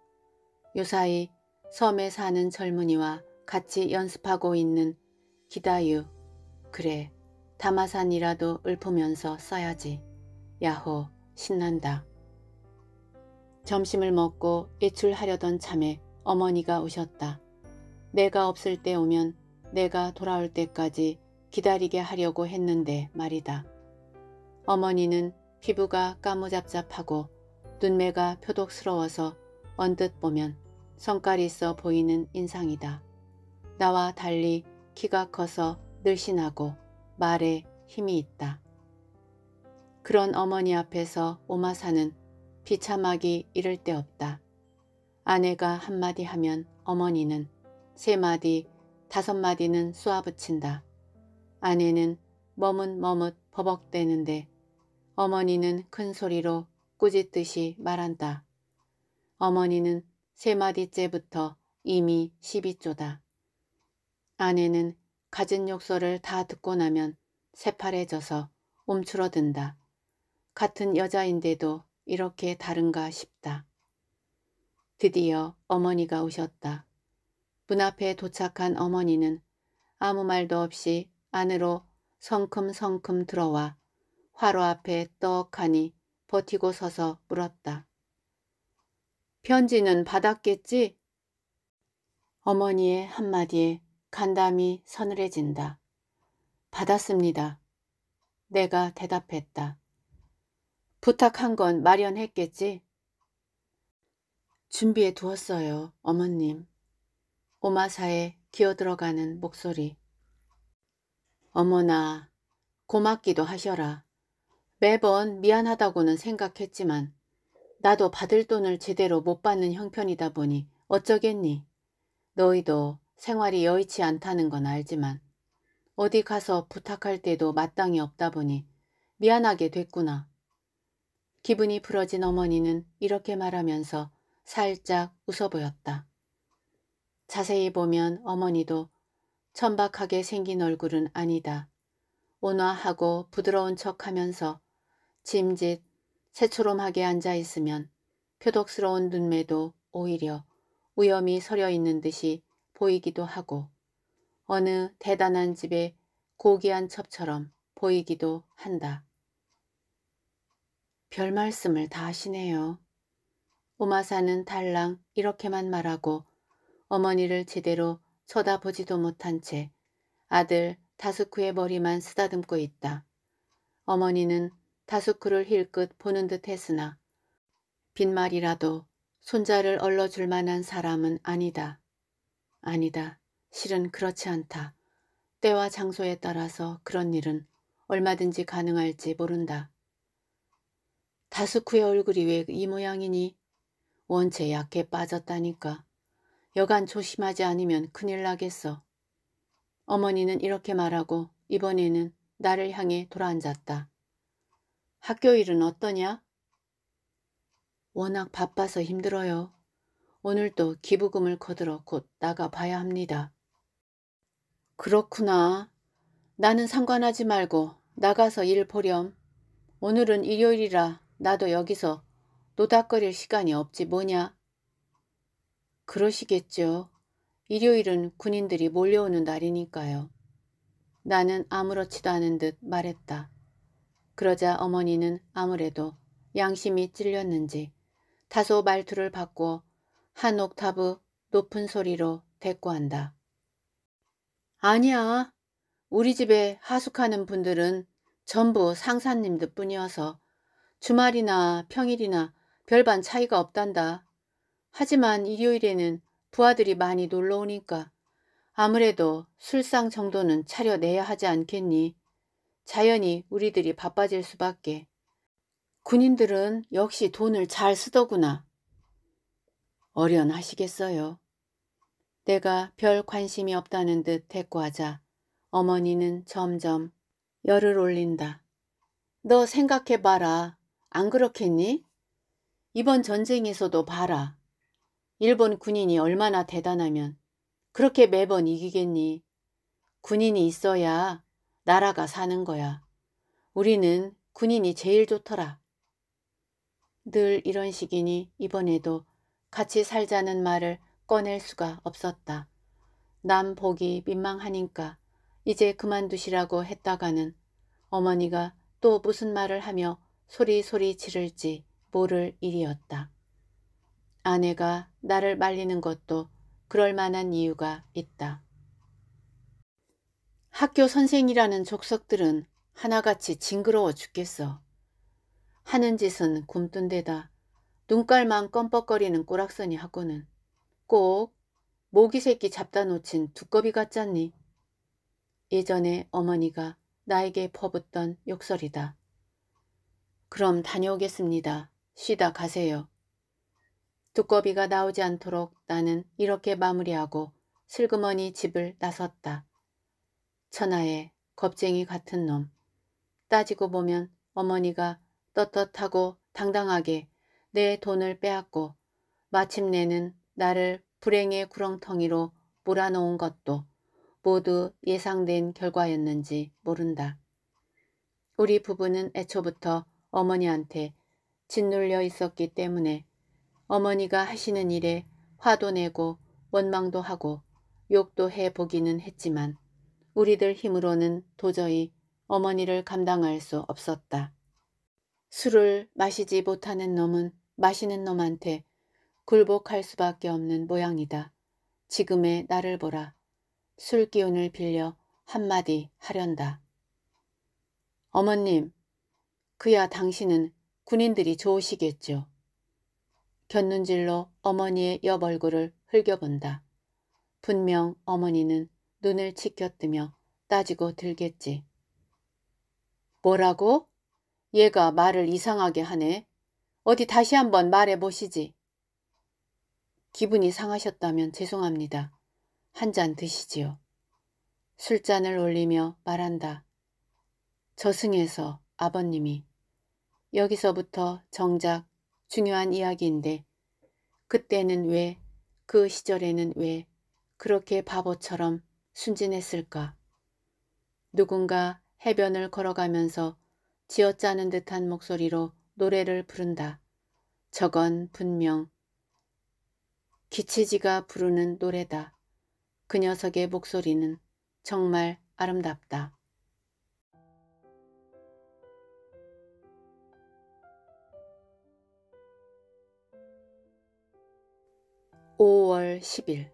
요사이 섬에 사는 젊은이와 같이 연습하고 있는 기다유. 그래, 다마산이라도 읊으면서 써야지. 야호, 신난다. 점심을 먹고 외출하려던 참에 어머니가 오셨다. 내가 없을 때 오면 내가 돌아올 때까지 기다리게 하려고 했는데 말이다. 어머니는 피부가 까무잡잡하고 눈매가 표독스러워서 언뜻 보면 성깔 있어 보이는 인상이다. 나와 달리 키가 커서 늘씬하고 말에 힘이 있다. 그런 어머니 앞에서 오마사는 비참하기 이를 데 없다. 아내가 한마디 하면 어머니는 세마디, 다섯마디는 쏘아붙인다. 아내는 머뭇머뭇 버벅대는데 어머니는 큰 소리로 꾸짖듯이 말한다. 어머니는 세 마디째부터 이미 1 2조다 아내는 가진 욕설을 다 듣고 나면 새파래져서 움츠러든다. 같은 여자인데도 이렇게 다른가 싶다. 드디어 어머니가 오셨다. 문 앞에 도착한 어머니는 아무 말도 없이 안으로 성큼성큼 들어와 화로 앞에 떡하니 버티고 서서 물었다. 편지는 받았겠지? 어머니의 한마디에 간담이 서늘해진다. 받았습니다. 내가 대답했다. 부탁한 건 마련했겠지? 준비해 두었어요, 어머님. 오마사에 기어들어가는 목소리. 어머나 고맙기도 하셔라. 매번 미안하다고는 생각했지만 나도 받을 돈을 제대로 못 받는 형편이다 보니 어쩌겠니. 너희도 생활이 여의치 않다는 건 알지만 어디 가서 부탁할 때도 마땅히 없다 보니 미안하게 됐구나. 기분이 풀어진 어머니는 이렇게 말하면서 살짝 웃어 보였다. 자세히 보면 어머니도 천박하게 생긴 얼굴은 아니다. 온화하고 부드러운 척하면서 짐짓, 새초롬하게 앉아있으면 표독스러운 눈매도 오히려 우염이 서려 있는 듯이 보이기도 하고 어느 대단한 집의 고귀한 첩처럼 보이기도 한다. 별 말씀을 다 하시네요. 오마사는 달랑 이렇게만 말하고 어머니를 제대로 쳐다보지도 못한 채 아들 다스쿠의 머리만 쓰다듬고 있다. 어머니는 다스쿠를 힐끗 보는 듯 했으나 빈말이라도 손자를 얼러줄 만한 사람은 아니다. 아니다. 실은 그렇지 않다. 때와 장소에 따라서 그런 일은 얼마든지 가능할지 모른다. 다스쿠의 얼굴이 왜 이 모양이니? 원체 약해 빠졌다니까. 여간 조심하지 않으면 큰일 나겠어. 어머니는 이렇게 말하고 이번에는 나를 향해 돌아앉았다. 학교 일은 어떠냐? 워낙 바빠서 힘들어요. 오늘도 기부금을 거들어 곧 나가봐야 합니다. 그렇구나. 나는 상관하지 말고 나가서 일 보렴. 오늘은 일요일이라 나도 여기서 노닥거릴 시간이 없지 뭐냐. 그러시겠죠. 일요일은 군인들이 몰려오는 날이니까요. 나는 아무렇지도 않은 듯 말했다. 그러자 어머니는 아무래도 양심이 찔렸는지 다소 말투를 바꾸어 한 옥타브 높은 소리로 대꾸한다. 아니야. 우리 집에 하숙하는 분들은 전부 상사님들 뿐이어서 주말이나 평일이나 별반 차이가 없단다. 하지만 일요일에는 부하들이 많이 놀러오니까 아무래도 술상 정도는 차려내야 하지 않겠니? 자연히 우리들이 바빠질 수밖에. 군인들은 역시 돈을 잘 쓰더구나. 어련하시겠어요. 내가 별 관심이 없다는 듯 대꾸하자 어머니는 점점 열을 올린다. 너 생각해봐라. 안 그렇겠니? 이번 전쟁에서도 봐라. 일본 군인이 얼마나 대단하면 그렇게 매번 이기겠니? 군인이 있어야 나라가 사는 거야. 우리는 군인이 제일 좋더라. 늘 이런 식이니 이번에도 같이 살자는 말을 꺼낼 수가 없었다. 남 보기 민망하니까 이제 그만두시라고 했다가는 어머니가 또 무슨 말을 하며 소리소리 지를지 모를 일이었다. 아내가 나를 말리는 것도 그럴 만한 이유가 있다. 학교 선생이라는 족속들은 하나같이 징그러워 죽겠어. 하는 짓은 굼뜬데다 눈깔만 껌뻑거리는 꼬락서니 하고는 꼭 모기 새끼 잡다 놓친 두꺼비 같잖니. 예전에 어머니가 나에게 퍼붓던 욕설이다. 그럼 다녀오겠습니다. 쉬다 가세요. 두꺼비가 나오지 않도록 나는 이렇게 마무리하고 슬그머니 집을 나섰다. 천하의 겁쟁이 같은 놈. 따지고 보면 어머니가 떳떳하고 당당하게 내 돈을 빼앗고 마침내는 나를 불행의 구렁텅이로 몰아놓은 것도 모두 예상된 결과였는지 모른다. 우리 부부는 애초부터 어머니한테 짓눌려 있었기 때문에 어머니가 하시는 일에 화도 내고 원망도 하고 욕도 해보기는 했지만 우리들 힘으로는 도저히 어머니를 감당할 수 없었다. 술을 마시지 못하는 놈은 마시는 놈한테 굴복할 수밖에 없는 모양이다. 지금의 나를 보라. 술 기운을 빌려 한마디 하련다. 어머님, 그야 당신은 군인들이 좋으시겠죠. 곁눈질로 어머니의 옆 얼굴을 흘겨본다. 분명 어머니는 눈을 치켜뜨며 따지고 들겠지. 뭐라고? 얘가 말을 이상하게 하네. 어디 다시 한번 말해보시지. 기분이 상하셨다면 죄송합니다. 한 잔 드시지요. 술잔을 올리며 말한다. 저승에서 아버님이 여기서부터 정작 중요한 이야기인데 그때는 왜, 그 시절에는 왜 그렇게 바보처럼 순진했을까? 누군가 해변을 걸어가면서 지어짜는 듯한 목소리로 노래를 부른다. 저건 분명 기치지가 부르는 노래다. 그 녀석의 목소리는 정말 아름답다. 5월 10일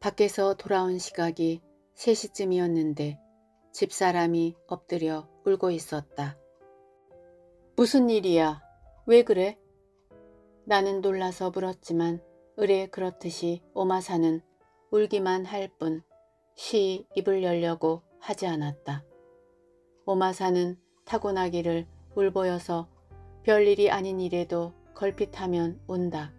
밖에서 돌아온 시각이 3시쯤이었는데 집사람이 엎드려 울고 있었다. 무슨 일이야? 왜 그래? 나는 놀라서 물었지만 의뢰 그렇듯이 오마사는 울기만 할 뿐 시 입을 열려고 하지 않았다. 오마사는 타고나기를 울보여서 별일이 아닌 일에도 걸핏하면 운다.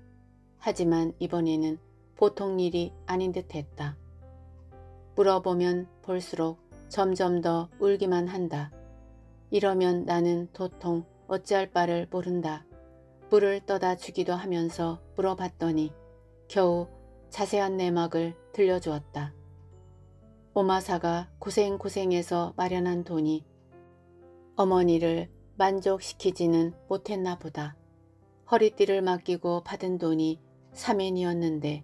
하지만 이번에는 보통 일이 아닌 듯 했다. 물어보면 볼수록 점점 더 울기만 한다. 이러면 나는 도통 어찌할 바를 모른다. 물을 떠다 주기도 하면서 물어봤더니 겨우 자세한 내막을 들려주었다. 오마사가 고생고생해서 마련한 돈이 어머니를 만족시키지는 못했나 보다. 허리띠를 맡기고 받은 돈이 3인이었는데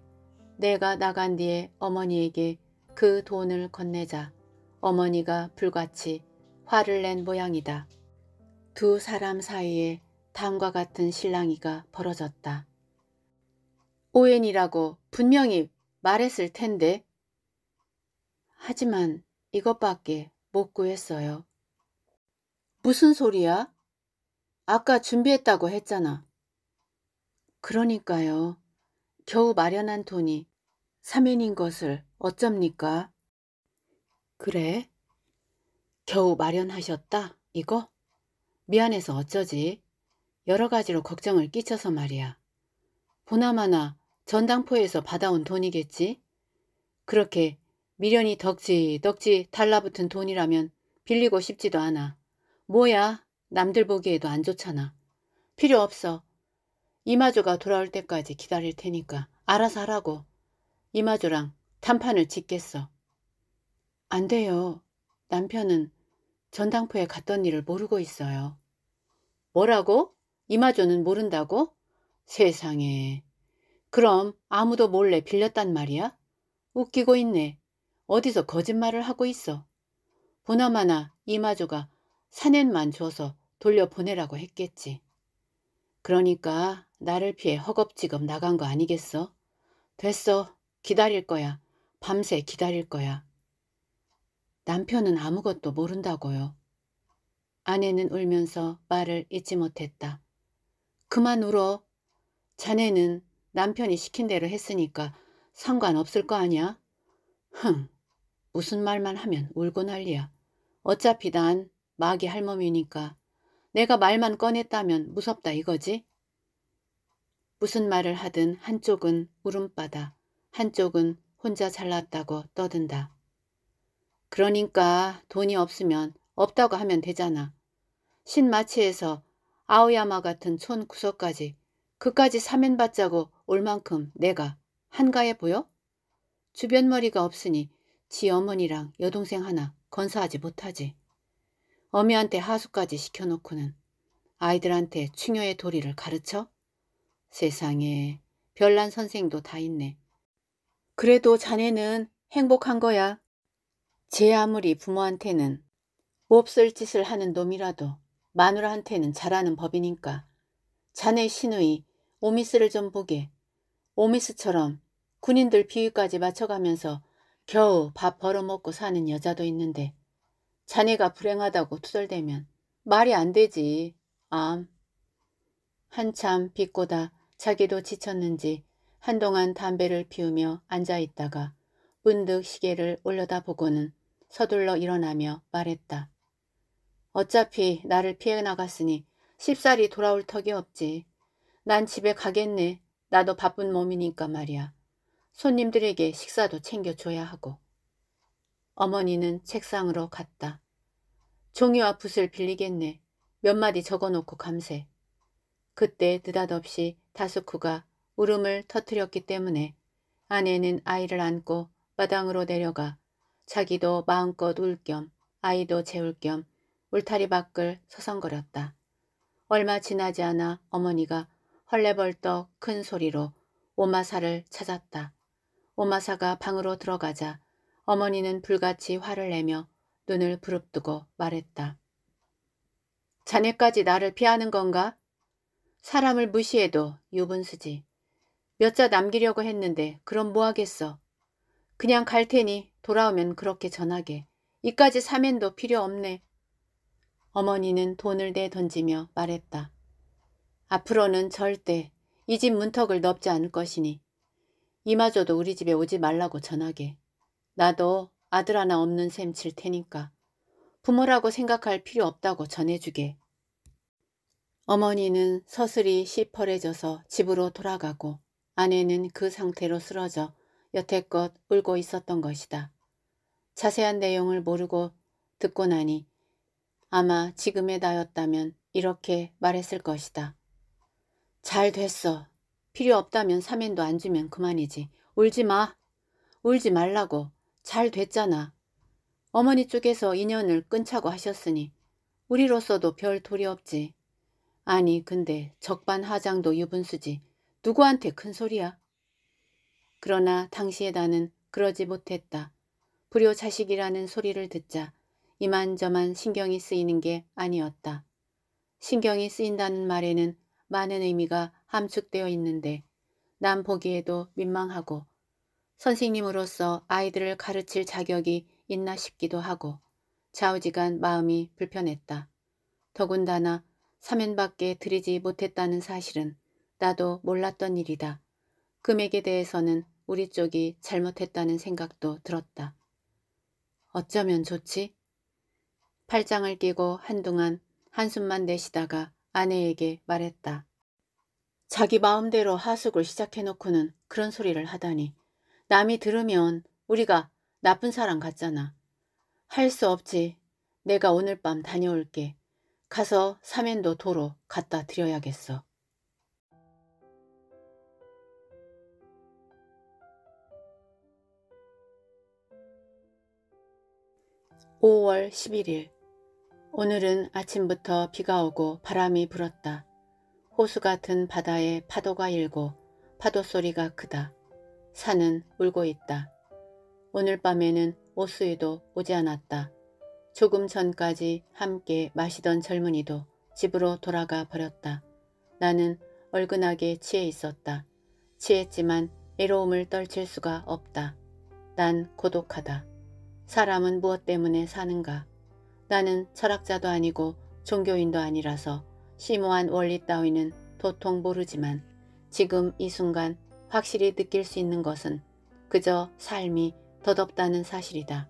내가 나간 뒤에 어머니에게 그 돈을 건네자 어머니가 불같이 화를 낸 모양이다. 두 사람 사이에 다음과 같은 실랑이가 벌어졌다. 오엔이라고 분명히 말했을 텐데. 하지만 이것밖에 못 구했어요. 무슨 소리야? 아까 준비했다고 했잖아. 그러니까요. 겨우 마련한 돈이 사면인 것을 어쩝니까? 그래? 겨우 마련하셨다? 이거? 미안해서 어쩌지? 여러 가지로 걱정을 끼쳐서 말이야. 보나마나 전당포에서 받아온 돈이겠지? 그렇게 미련이 덕지 덕지 달라붙은 돈이라면 빌리고 싶지도 않아. 뭐야 남들 보기에도 안 좋잖아. 필요 없어. 이마주가 돌아올 때까지 기다릴 테니까 알아서 하라고. 이마주랑 단판을 짓겠어. 안 돼요. 남편은 전당포에 갔던 일을 모르고 있어요. 뭐라고? 이마주는 모른다고? 세상에. 그럼 아무도 몰래 빌렸단 말이야? 웃기고 있네. 어디서 거짓말을 하고 있어. 보나마나 이마주가 사낸만 줘서 돌려보내라고 했겠지. 그러니까 나를 피해 허겁지겁 나간 거 아니겠어? 됐어. 기다릴 거야. 밤새 기다릴 거야. 남편은 아무것도 모른다고요. 아내는 울면서 말을 잊지 못했다. 그만 울어. 자네는 남편이 시킨 대로 했으니까 상관없을 거 아니야? 흥, 무슨 말만 하면 울고 난리야. 어차피 난 마귀 할멈이니까 내가 말만 꺼냈다면 무섭다 이거지? 무슨 말을 하든 한쪽은 울음바다, 한쪽은 혼자 잘났다고 떠든다. 그러니까 돈이 없으면 없다고 하면 되잖아. 신마치에서 아오야마 같은 촌 구석까지 그까지 사면받자고 올 만큼 내가 한가해 보여? 주변머리가 없으니 지 어머니랑 여동생 하나 건사하지 못하지. 어미한테 하수까지 시켜놓고는 아이들한테 충효의 도리를 가르쳐? 세상에 별난 선생도 다 있네. 그래도 자네는 행복한 거야. 제 아무리 부모한테는 몹쓸 짓을 하는 놈이라도 마누라한테는 잘하는 법이니까 자네 신누이 오미스를 좀 보게. 오미스처럼 군인들 비위까지 맞춰가면서 겨우 밥 벌어먹고 사는 여자도 있는데 자네가 불행하다고 투덜대면 말이 안 되지. 암. 한참 비꼬다 자기도 지쳤는지 한동안 담배를 피우며 앉아있다가 문득 시계를 올려다보고는 서둘러 일어나며 말했다. 어차피 나를 피해 나갔으니 십살이 돌아올 턱이 없지. 난 집에 가겠네. 나도 바쁜 몸이니까 말이야. 손님들에게 식사도 챙겨줘야 하고. 어머니는 책상으로 갔다. 종이와 붓을 빌리겠네. 몇 마디 적어놓고 감세. 그때 느닷없이 다스쿠가 울음을 터뜨렸기 때문에 아내는 아이를 안고 마당으로 내려가 자기도 마음껏 울 겸 아이도 재울 겸 울타리 밖을 서성거렸다. 얼마 지나지 않아 어머니가 헐레벌떡 큰 소리로 오마사를 찾았다. 오마사가 방으로 들어가자 어머니는 불같이 화를 내며 눈을 부릅뜨고 말했다. 자네까지 나를 피하는 건가? 사람을 무시해도 유분수지. 몇 자 남기려고 했는데 그럼 뭐하겠어. 그냥 갈 테니 돌아오면 그렇게 전하게. 이까지 사면도 필요 없네. 어머니는 돈을 내던지며 말했다. 앞으로는 절대 이 집 문턱을 넘지 않을 것이니 이마저도 우리 집에 오지 말라고 전하게. 나도 아들 하나 없는 셈 칠 테니까 부모라고 생각할 필요 없다고 전해주게. 어머니는 서슬이 시퍼레져서 집으로 돌아가고 아내는 그 상태로 쓰러져 여태껏 울고 있었던 것이다. 자세한 내용을 모르고 듣고 나니 아마 지금의 나였다면 이렇게 말했을 것이다. 잘 됐어. 필요 없다면 사면도안 주면 그만이지. 울지 마. 울지 말라고. 잘 됐잖아. 어머니 쪽에서 인연을 끊자고 하셨으니 우리로서도 별 도리 없지. 아니 근데 적반하장도 유분수지 누구한테 큰 소리야. 그러나 당시의 나는 그러지 못했다. 불효 자식이라는 소리를 듣자 이만저만 신경이 쓰이는 게 아니었다. 신경이 쓰인다는 말에는 많은 의미가 함축되어 있는데 난 보기에도 민망하고 선생님으로서 아이들을 가르칠 자격이 있나 싶기도 하고 좌우지간 마음이 불편했다. 더군다나 사면밖에 드리지 못했다는 사실은 나도 몰랐던 일이다. 금액에 대해서는 우리 쪽이 잘못했다는 생각도 들었다. 어쩌면 좋지? 팔짱을 끼고 한동안 한숨만 내쉬다가 아내에게 말했다. 자기 마음대로 하숙을 시작해놓고는 그런 소리를 하다니 남이 들으면 우리가 나쁜 사람 같잖아. 할 수 없지. 내가 오늘 밤 다녀올게. 가서 사면도 도로 갖다 드려야겠어. 오월십일일 오늘은 아침부터 비가 오고 바람이 불었다. 호수 같은 바다에 파도가 일고 파도 소리가 크다. 산은 울고 있다. 오늘 밤에는 오수이도 오지 않았다. 조금 전까지 함께 마시던 젊은이도 집으로 돌아가 버렸다. 나는 얼근하게 취해 있었다. 취했지만 애로움을 떨칠 수가 없다. 난 고독하다. 사람은 무엇 때문에 사는가? 나는 철학자도 아니고 종교인도 아니라서 심오한 원리 따위는 도통 모르지만 지금 이 순간 확실히 느낄 수 있는 것은 그저 삶이 더덥다는 사실이다.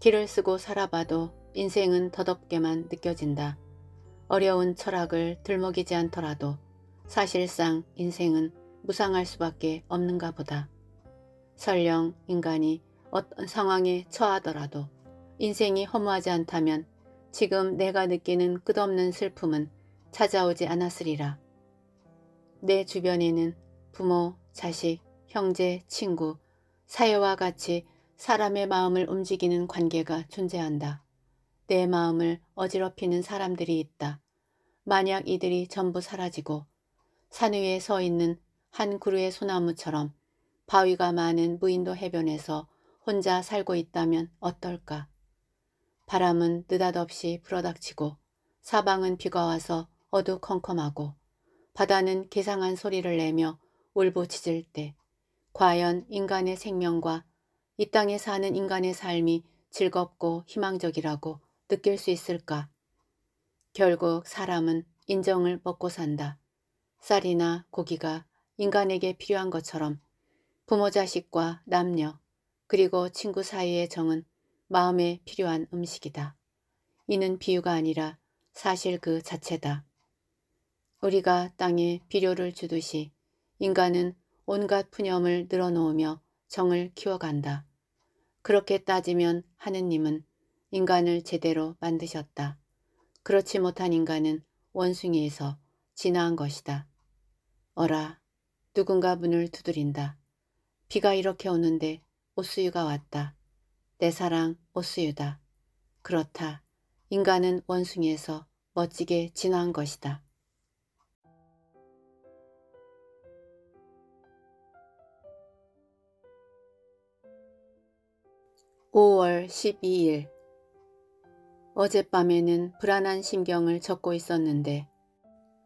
길을 쓰고 살아봐도 인생은 더덥게만 느껴진다. 어려운 철학을 들먹이지 않더라도 사실상 인생은 무상할 수밖에 없는가 보다. 설령 인간이 어떤 상황에 처하더라도 인생이 허무하지 않다면 지금 내가 느끼는 끝없는 슬픔은 찾아오지 않았으리라. 내 주변에는 부모, 자식, 형제, 친구, 사회와 같이 사람의 마음을 움직이는 관계가 존재한다. 내 마음을 어지럽히는 사람들이 있다. 만약 이들이 전부 사라지고 산 위에 서 있는 한 그루의 소나무처럼 바위가 많은 무인도 해변에서 혼자 살고 있다면 어떨까? 바람은 느닷없이 불어닥치고 사방은 비가 와서 어두컴컴하고 바다는 개상한 소리를 내며 울부짖을 때 과연 인간의 생명과 이 땅에 사는 인간의 삶이 즐겁고 희망적이라고 느낄 수 있을까? 결국 사람은 인정을 먹고 산다. 쌀이나 고기가 인간에게 필요한 것처럼 부모 자식과 남녀 그리고 친구 사이의 정은 마음에 필요한 음식이다. 이는 비유가 아니라 사실 그 자체다. 우리가 땅에 비료를 주듯이 인간은 온갖 푸념을 늘어놓으며 정을 키워간다. 그렇게 따지면 하느님은 인간을 제대로 만드셨다. 그렇지 못한 인간은 원숭이에서 진화한 것이다. 어라, 누군가 문을 두드린다. 비가 이렇게 오는데 오수유가 왔다. 내 사랑 오수유다. 그렇다. 인간은 원숭이에서 멋지게 진화한 것이다. 5월 12일 어젯밤에는 불안한 심경을 적고 있었는데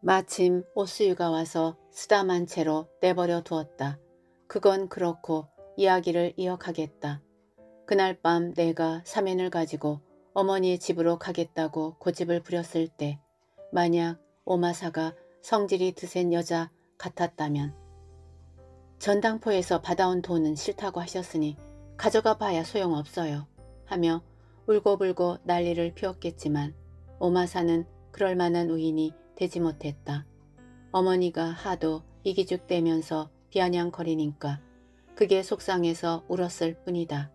마침 오스유가 와서 쓰다만 채로 내버려 두었다. 그건 그렇고 이야기를 이어가겠다. 그날 밤 내가 사면을 가지고 어머니의 집으로 가겠다고 고집을 부렸을 때 만약 오마사가 성질이 드센 여자 같았다면 전당포에서 받아온 돈은 싫다고 하셨으니 가져가 봐야 소용없어요. 하며 울고불고 난리를 피웠겠지만 오마사는 그럴 만한 우인이 되지 못했다. 어머니가 하도 이기죽대면서 비아냥거리니까 그게 속상해서 울었을 뿐이다.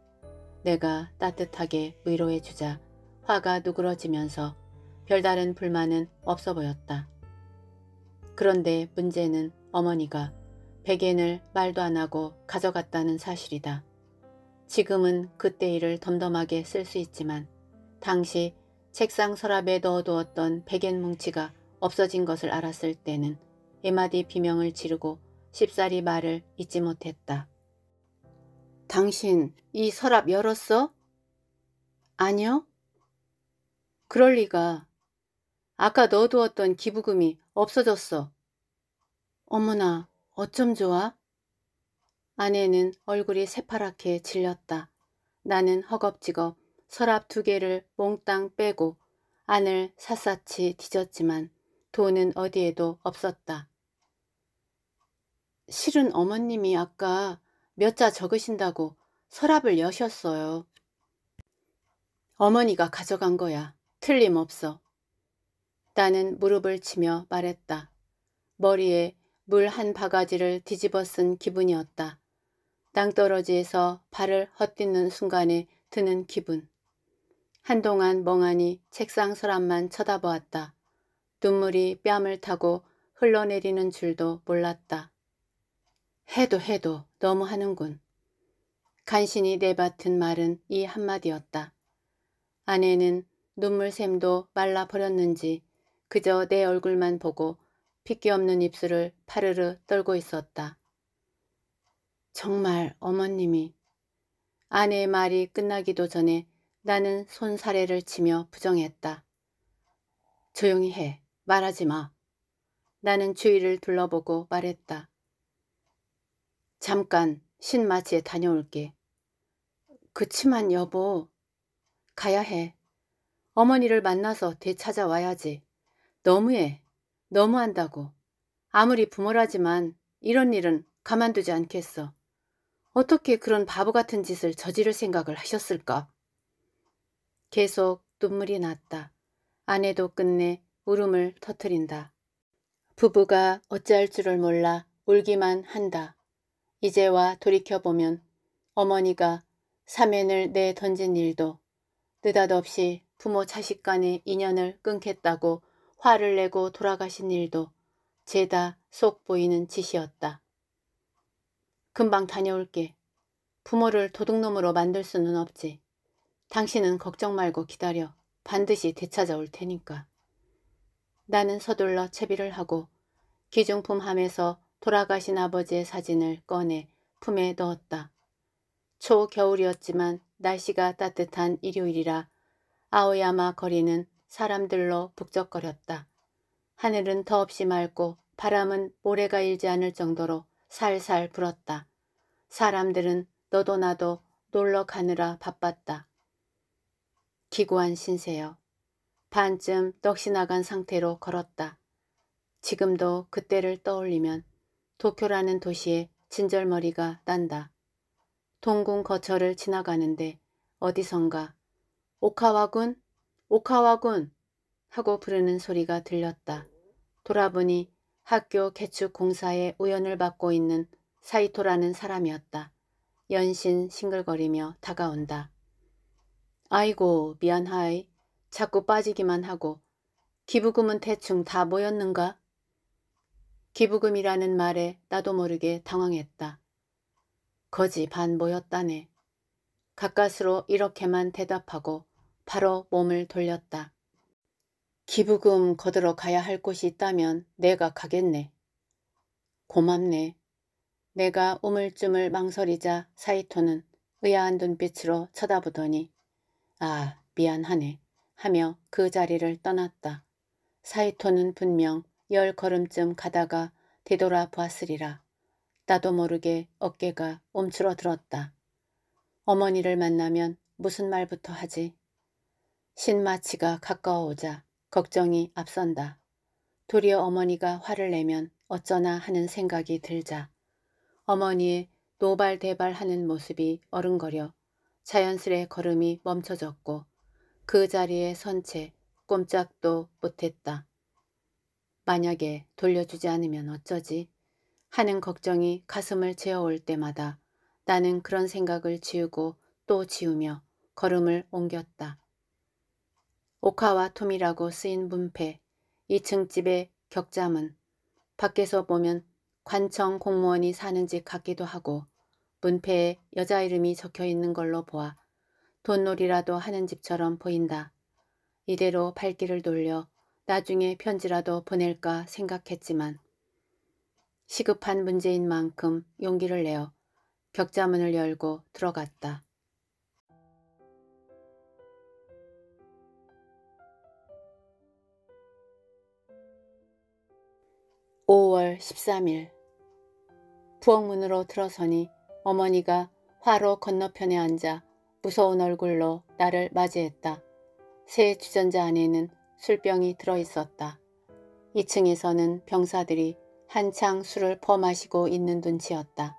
내가 따뜻하게 위로해주자 화가 누그러지면서 별다른 불만은 없어 보였다. 그런데 문제는 어머니가 백엔을 말도 안 하고 가져갔다는 사실이다. 지금은 그때 일을 덤덤하게 쓸 수 있지만 당시 책상 서랍에 넣어두었던 백엔 뭉치가 없어진 것을 알았을 때는 에마디 비명을 지르고 십사리 말을 잊지 못했다. 당신 이 서랍 열었어? 아니요. 그럴 리가. 아까 넣어두었던 기부금이 없어졌어. 어머나 어쩜 좋아? 아내는 얼굴이 새파랗게 질렸다. 나는 허겁지겁 서랍 두 개를 몽땅 빼고 안을 샅샅이 뒤졌지만 돈은 어디에도 없었다. 실은 어머님이 아까 몇 자 적으신다고 서랍을 여셨어요. 어머니가 가져간 거야. 틀림없어. 나는 무릎을 치며 말했다. 머리에 물 한 바가지를 뒤집어 쓴 기분이었다. 땅떨어지에서 발을 헛디는 순간에 드는 기분. 한동안 멍하니 책상 서랍만 쳐다보았다. 눈물이 뺨을 타고 흘러내리는 줄도 몰랐다. 해도 해도 너무 하는군. 간신히 내뱉은 말은 이 한마디였다. 아내는 눈물샘도 말라버렸는지 그저 내 얼굴만 보고 핏기 없는 입술을 파르르 떨고 있었다. 정말 어머님이 아내의 말이 끝나기도 전에 나는 손사래를 치며 부정했다. 조용히 해. 말하지 마. 나는 주위를 둘러보고 말했다. 잠깐 신마치에 다녀올게. 그치만 여보. 가야 해. 어머니를 만나서 되찾아와야지. 너무해. 너무한다고. 아무리 부모라지만 이런 일은 가만두지 않겠어. 어떻게 그런 바보 같은 짓을 저지를 생각을 하셨을까? 계속 눈물이 났다. 아내도 끝내 울음을 터뜨린다 부부가 어찌할 줄을 몰라 울기만 한다. 이제와 돌이켜보면 어머니가 사면을 내던진 일도 느닷없이 부모 자식 간의 인연을 끊겠다고 화를 내고 돌아가신 일도 죄다 속 보이는 짓이었다. 금방 다녀올게. 부모를 도둑놈으로 만들 수는 없지. 당신은 걱정 말고 기다려. 반드시 되찾아올 테니까. 나는 서둘러 채비를 하고 기중품함에서 돌아가신 아버지의 사진을 꺼내 품에 넣었다. 초겨울이었지만 날씨가 따뜻한 일요일이라 아오야마 거리는 사람들로 북적거렸다. 하늘은 더없이 맑고 바람은 모래가 일지 않을 정도로 살살 불었다. 사람들은 너도 나도 놀러 가느라 바빴다. 기구한 신세여. 반쯤 떡시 나간 상태로 걸었다. 지금도 그때를 떠올리면 도쿄라는 도시에 진절머리가 난다. 동궁 거처를 지나가는데 어디선가 오카와군? 오카와군! 하고 부르는 소리가 들렸다. 돌아보니 학교 개축 공사에 우연을 받고 있는 사이토라는 사람이었다. 연신 싱글거리며 다가온다. 아이고 미안하이. 자꾸 빠지기만 하고 기부금은 대충 다 모였는가? 기부금이라는 말에 나도 모르게 당황했다. 거지 반 모였다네. 가까스로 이렇게만 대답하고 바로 몸을 돌렸다. 기부금 거들어 가야 할 곳이 있다면 내가 가겠네. 고맙네. 내가 우물쭈물 망설이자 사이토는 의아한 눈빛으로 쳐다보더니 아 미안하네 하며 그 자리를 떠났다. 사이토는 분명 열 걸음쯤 가다가 되돌아 보았으리라. 나도 모르게 어깨가 움츠러들었다. 어머니를 만나면 무슨 말부터 하지? 신마치가 가까워오자 걱정이 앞선다. 도리어 어머니가 화를 내면 어쩌나 하는 생각이 들자 어머니의 노발대발하는 모습이 어른거려 자연스레 걸음이 멈춰졌고 그 자리에 선 채 꼼짝도 못했다. 만약에 돌려주지 않으면 어쩌지? 하는 걱정이 가슴을 채어올 때마다 나는 그런 생각을 지우고 또 지우며 걸음을 옮겼다. 오카와 톰이라고 쓰인 문패, 2층 집의 격자문, 밖에서 보면 관청 공무원이 사는 집 같기도 하고 문패에 여자 이름이 적혀 있는 걸로 보아 돈놀이라도 하는 집처럼 보인다. 이대로 발길을 돌려 나중에 편지라도 보낼까 생각했지만 시급한 문제인 만큼 용기를 내어 격자문을 열고 들어갔다. (5월 13일) 부엌문으로 들어서니 어머니가 화로 건너편에 앉아 무서운 얼굴로 나를 맞이했다. 새 주전자 안에는 술병이 들어있었다. 2층에서는 병사들이 한창 술을 퍼마시고 있는 눈치였다.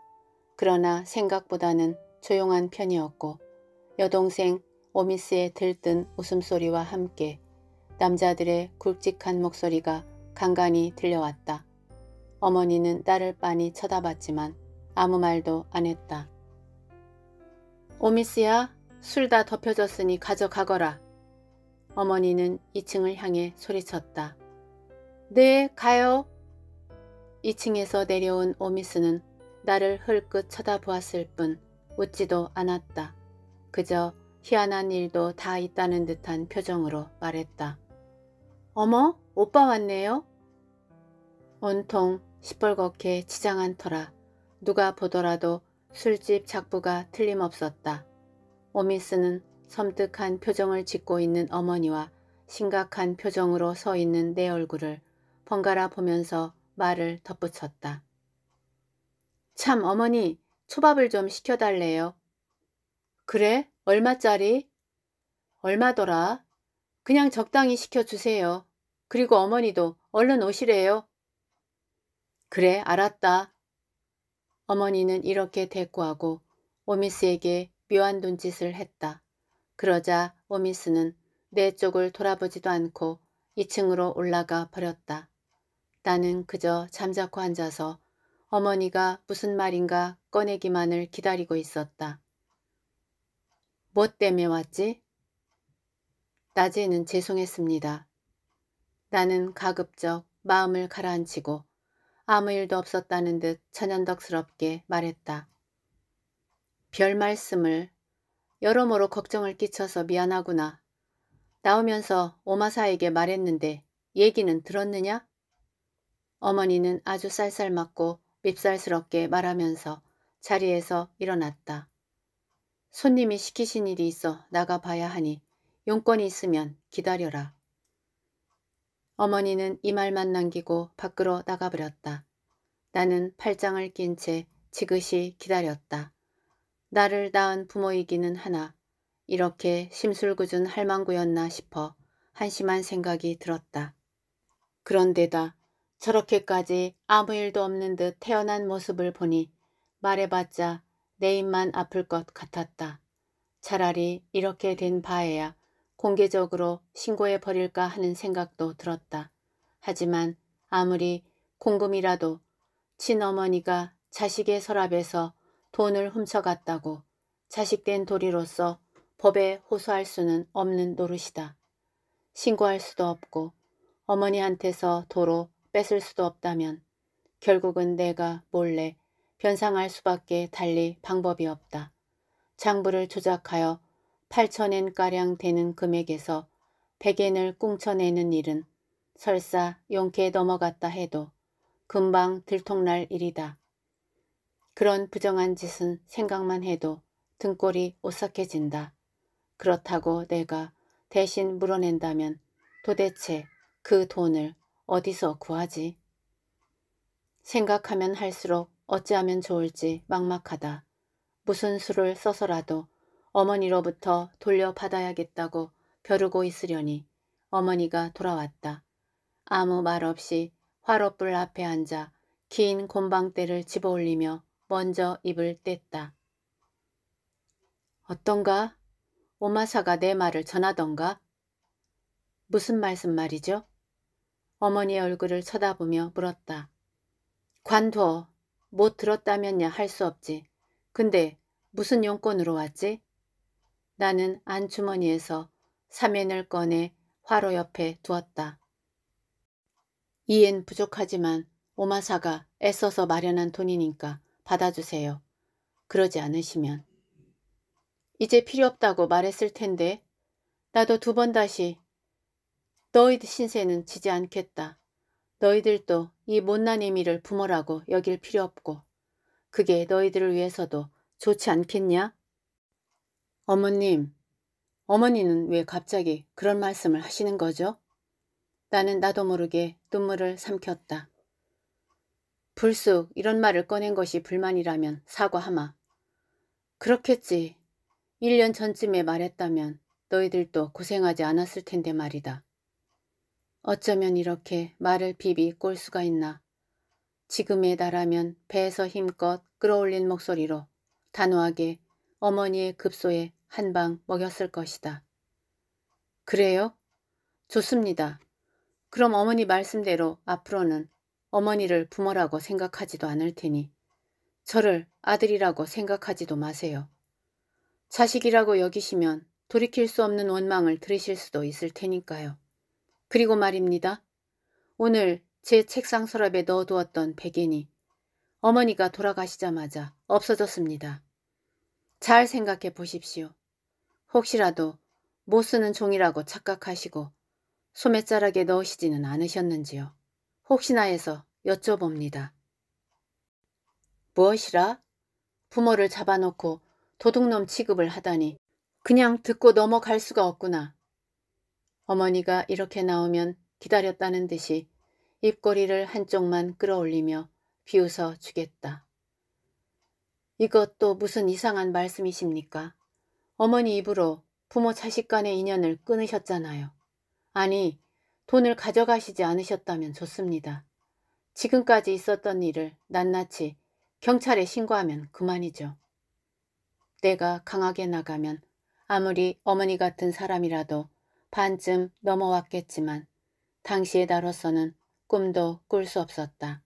그러나 생각보다는 조용한 편이었고 여동생 오미스의 들뜬 웃음소리와 함께 남자들의 굵직한 목소리가 간간히 들려왔다. 어머니는 딸을 빤히 쳐다봤지만 아무 말도 안 했다. 오미스야 술 다 덮여졌으니 가져가거라. 어머니는 2층을 향해 소리쳤다. 네 가요. 2층에서 내려온 오미스는 나를 흘끗 쳐다보았을 뿐 웃지도 않았다. 그저 희한한 일도 다 있다는 듯한 표정으로 말했다. 어머 오빠 왔네요. 온통 시뻘겋게 치장한 터라 누가 보더라도 술집 작부가 틀림없었다. 오미스는 섬뜩한 표정을 짓고 있는 어머니와 심각한 표정으로 서 있는 내 얼굴을 번갈아 보면서 말을 덧붙였다. 참 어머니 초밥을 좀 시켜달래요. 그래? 얼마짜리? 얼마더라? 그냥 적당히 시켜주세요. 그리고 어머니도 얼른 오시래요. 그래 알았다. 어머니는 이렇게 대꾸하고 오미스에게 묘한 눈짓을 했다. 그러자 오미스는 내 쪽을 돌아보지도 않고 2층으로 올라가 버렸다. 나는 그저 잠자코 앉아서 어머니가 무슨 말인가 꺼내기만을 기다리고 있었다. 뭐 때문에 왔지? 낮에는 죄송했습니다. 나는 가급적 마음을 가라앉히고 아무 일도 없었다는 듯 천연덕스럽게 말했다. 별 말씀을 여러모로 걱정을 끼쳐서 미안하구나. 나오면서 오마사에게 말했는데 얘기는 들었느냐? 어머니는 아주 쌀쌀맞고 밉살스럽게 말하면서 자리에서 일어났다. 손님이 시키신 일이 있어 나가봐야 하니 용건이 있으면 기다려라. 어머니는 이 말만 남기고 밖으로 나가버렸다. 나는 팔짱을 낀 채 지그시 기다렸다. 나를 낳은 부모이기는 하나 이렇게 심술궂은 할망구였나 싶어 한심한 생각이 들었다. 그런데다 저렇게까지 아무 일도 없는 듯 태어난 모습을 보니 말해봤자 내 입만 아플 것 같았다. 차라리 이렇게 된 바에야 공개적으로 신고해 버릴까 하는 생각도 들었다. 하지만 아무리 공금이라도 친어머니가 자식의 서랍에서 돈을 훔쳐갔다고 자식된 도리로서 법에 호소할 수는 없는 노릇이다. 신고할 수도 없고 어머니한테서 도로 뺏을 수도 없다면 결국은 내가 몰래 변상할 수밖에 달리 방법이 없다. 장부를 조작하여 8천엔가량 되는 금액에서 100엔을 꿍쳐내는 일은 설사 용케 넘어갔다 해도 금방 들통날 일이다. 그런 부정한 짓은 생각만 해도 등골이 오싹해진다. 그렇다고 내가 대신 물어낸다면 도대체 그 돈을 어디서 구하지? 생각하면 할수록 어찌하면 좋을지 막막하다. 무슨 수를 써서라도 어머니로부터 돌려받아야겠다고 벼르고 있으려니 어머니가 돌아왔다. 아무 말 없이 화롯불 앞에 앉아 긴 곰방대를 집어올리며 먼저 입을 뗐다. 어떤가? 오마사가 내 말을 전하던가? 무슨 말씀 말이죠? 어머니의 얼굴을 쳐다보며 물었다. 관둬. 못 들었다면야 할 수 없지. 근데 무슨 용건으로 왔지? 나는 안주머니에서 사면을 꺼내 화로 옆에 두었다. 이엔 부족하지만 오마사가 애써서 마련한 돈이니까 받아주세요. 그러지 않으시면. 이제 필요 없다고 말했을 텐데 나도 두 번 다시 너희들 신세는 지지 않겠다. 너희들도 이 못난 의미를 부모라고 여길 필요 없고 그게 너희들을 위해서도 좋지 않겠냐? 어머님, 어머니는 왜 갑자기 그런 말씀을 하시는 거죠? 나는 나도 모르게 눈물을 삼켰다. 불쑥 이런 말을 꺼낸 것이 불만이라면 사과하마. 그렇겠지. 1년 전쯤에 말했다면 너희들도 고생하지 않았을 텐데 말이다. 어쩌면 이렇게 말을 비비 꼴 수가 있나. 지금의 나라면 배에서 힘껏 끌어올린 목소리로 단호하게 어머니의 급소에 한방 먹였을 것이다. 그래요? 좋습니다. 그럼 어머니 말씀대로 앞으로는 어머니를 부모라고 생각하지도 않을 테니 저를 아들이라고 생각하지도 마세요. 자식이라고 여기시면 돌이킬 수 없는 원망을 들으실 수도 있을 테니까요. 그리고 말입니다. 오늘 제 책상 서랍에 넣어두었던 베개니 어머니가 돌아가시자마자 없어졌습니다. 잘 생각해 보십시오. 혹시라도 못 쓰는 종이라고 착각하시고 소매자락에 넣으시지는 않으셨는지요. 혹시나 해서 여쭤봅니다. 무엇이라? 부모를 잡아놓고 도둑놈 취급을 하다니 그냥 듣고 넘어갈 수가 없구나. 어머니가 이렇게 나오면 기다렸다는 듯이 입꼬리를 한쪽만 끌어올리며 비웃어 주겠다. 이것도 무슨 이상한 말씀이십니까? 어머니 입으로 부모 자식 간의 인연을 끊으셨잖아요. 아니, 돈을 가져가시지 않으셨다면 좋습니다. 지금까지 있었던 일을 낱낱이 경찰에 신고하면 그만이죠. 내가 강하게 나가면 아무리 어머니 같은 사람이라도 반쯤 넘어왔겠지만 당시의 나로서는 꿈도 꿀 수 없었다.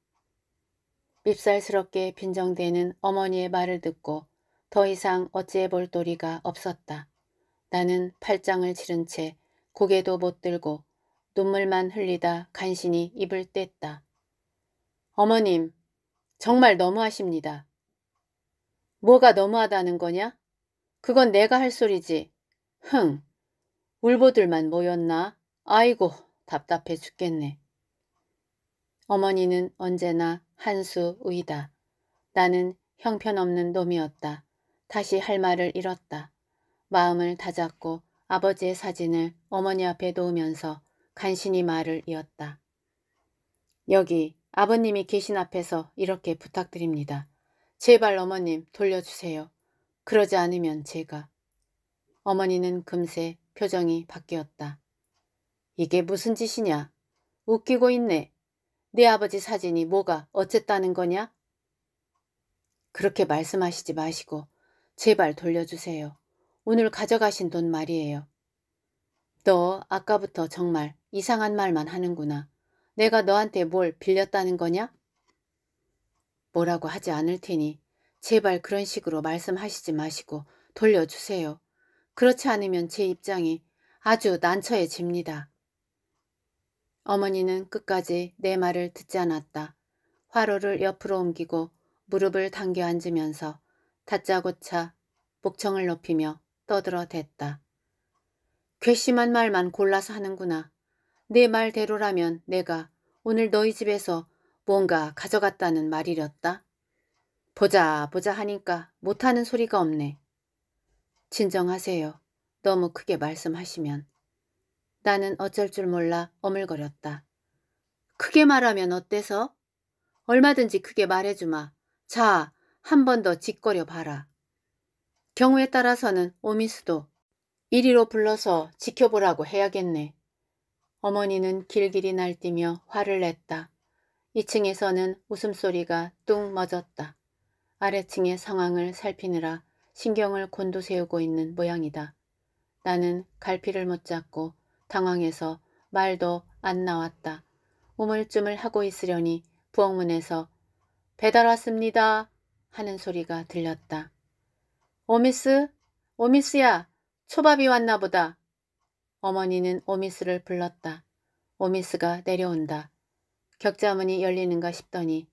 밉살스럽게 빈정대는 어머니의 말을 듣고 더 이상 어찌해 볼 도리가 없었다. 나는 팔짱을 치른채 고개도 못 들고 눈물만 흘리다 간신히 입을 뗐다. 어머님, 정말 너무하십니다. 뭐가 너무하다는 거냐? 그건 내가 할 소리지. 흥, 울보들만 모였나? 아이고, 답답해 죽겠네. 어머니는 언제나 한수 의다. 나는 형편없는 놈이었다. 다시 할 말을 잃었다. 마음을 다잡고 아버지의 사진을 어머니 앞에 놓으면서 간신히 말을 이었다. 여기 아버님이 계신 앞에서 이렇게 부탁드립니다. 제발 어머님 돌려주세요. 그러지 않으면 제가. 어머니는 금세 표정이 바뀌었다. 이게 무슨 짓이냐? 웃기고 있네. 네 아버지 사진이 뭐가 어쨌다는 거냐? 그렇게 말씀하시지 마시고 제발 돌려주세요. 오늘 가져가신 돈 말이에요. 너 아까부터 정말 이상한 말만 하는구나. 내가 너한테 뭘 빌렸다는 거냐? 뭐라고 하지 않을 테니 제발 그런 식으로 말씀하시지 마시고 돌려주세요. 그렇지 않으면 제 입장이 아주 난처해집니다. 어머니는 끝까지 내 말을 듣지 않았다. 화로를 옆으로 옮기고 무릎을 당겨 앉으면서 다짜고짜 복청을 높이며 떠들어댔다. 괘씸한 말만 골라서 하는구나. 내 네 말대로라면 내가 오늘 너희 집에서 뭔가 가져갔다는 말이렸다. 보자 보자 하니까 못하는 소리가 없네. 진정하세요. 너무 크게 말씀하시면. 나는 어쩔 줄 몰라 어물거렸다. 크게 말하면 어때서? 얼마든지 크게 말해주마. 자, 한번더 짓거려 봐라. 경우에 따라서는 오미수도 이리로 불러서 지켜보라고 해야겠네. 어머니는 길길이 날뛰며 화를 냈다. 2층에서는 웃음소리가 뚱 멎었다. 아래층의 상황을 살피느라 신경을 곤두세우고 있는 모양이다. 나는 갈피를 못 잡고 당황해서 말도 안 나왔다. 우물쭈물 하고 있으려니 부엌문에서 배달 왔습니다 하는 소리가 들렸다. 오미스, 오미스야, 초밥이 왔나 보다. 어머니는 오미스를 불렀다. 오미스가 내려온다. 격자문이 열리는가 싶더니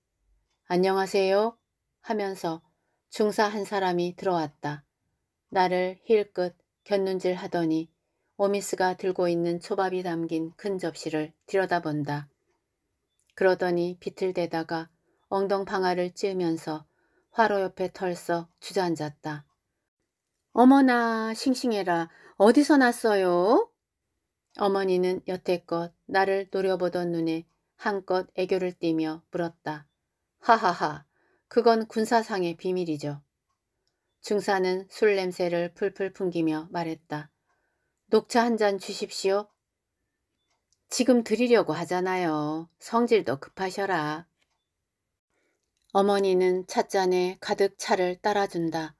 안녕하세요 하면서 중사 한 사람이 들어왔다. 나를 힐끗 곁눈질 하더니 오미스가 들고 있는 초밥이 담긴 큰 접시를 들여다본다. 그러더니 비틀대다가 엉덩방아를 찌으면서 화로 옆에 털썩 주저앉았다. 어머나 싱싱해라 어디서 났어요? 어머니는 여태껏 나를 노려보던 눈에 한껏 애교를 띠며 물었다. 하하하 그건 군사상의 비밀이죠. 중사는 술 냄새를 풀풀 풍기며 말했다. 녹차 한 잔 주십시오. 지금 드리려고 하잖아요. 성질도 급하셔라. 어머니는 찻잔에 가득 차를 따라준다.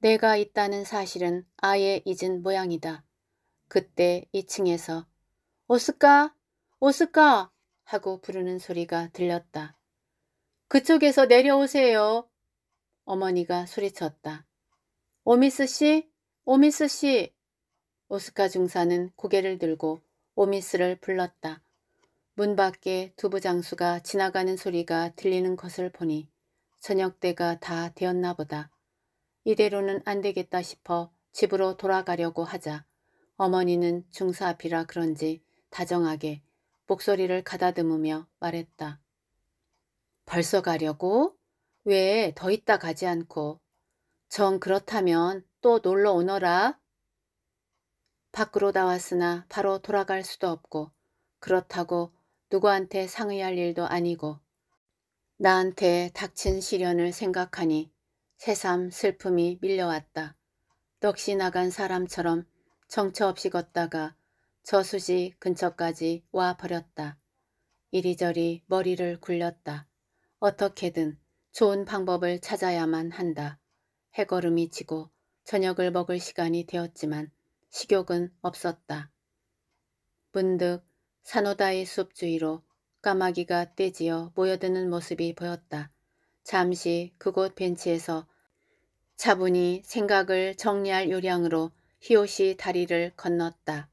내가 있다는 사실은 아예 잊은 모양이다. 그때 2층에서 오스카! 오스카! 하고 부르는 소리가 들렸다. 그쪽에서 내려오세요. 어머니가 소리쳤다. 오미스 씨? 오미스 씨! 오스카 중사는 고개를 들고 오미스를 불렀다. 문 밖에 두부장수가 지나가는 소리가 들리는 것을 보니 저녁때가 다 되었나 보다. 이대로는 안 되겠다 싶어 집으로 돌아가려고 하자 어머니는 중사 비라 그런지 다정하게 목소리를 가다듬으며 말했다. 벌써 가려고? 왜 더 있다 가지 않고? 전 그렇다면 또 놀러 오너라. 밖으로 나왔으나 바로 돌아갈 수도 없고 그렇다고 누구한테 상의할 일도 아니고 나한테 닥친 시련을 생각하니 새삼 슬픔이 밀려왔다. 떡시 나간 사람처럼 정처 없이 걷다가 저수지 근처까지 와 버렸다. 이리저리 머리를 굴렸다. 어떻게든 좋은 방법을 찾아야만 한다. 해걸음이 지고 저녁을 먹을 시간이 되었지만 식욕은 없었다. 문득 산호다의 숲 주위로 까마귀가 떼지어 모여드는 모습이 보였다. 잠시 그곳 벤치에서 차분히 생각을 정리할 요량으로 히옷이 다리를 건넜다.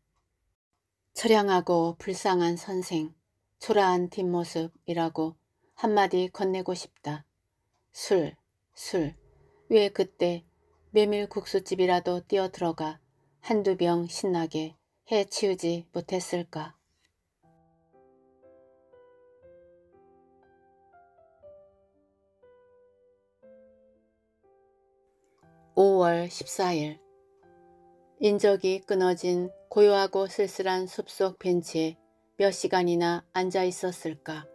처량하고 불쌍한 선생, 초라한 뒷모습이라고 한마디 건네고 싶다. 술, 술. 왜 그때 메밀국수집이라도 뛰어들어가 한두 병 신나게 해치우지 못했을까. 5월 14일 인적이 끊어진 고요하고 쓸쓸한 숲속 벤치에 몇 시간이나 앉아 있었을까.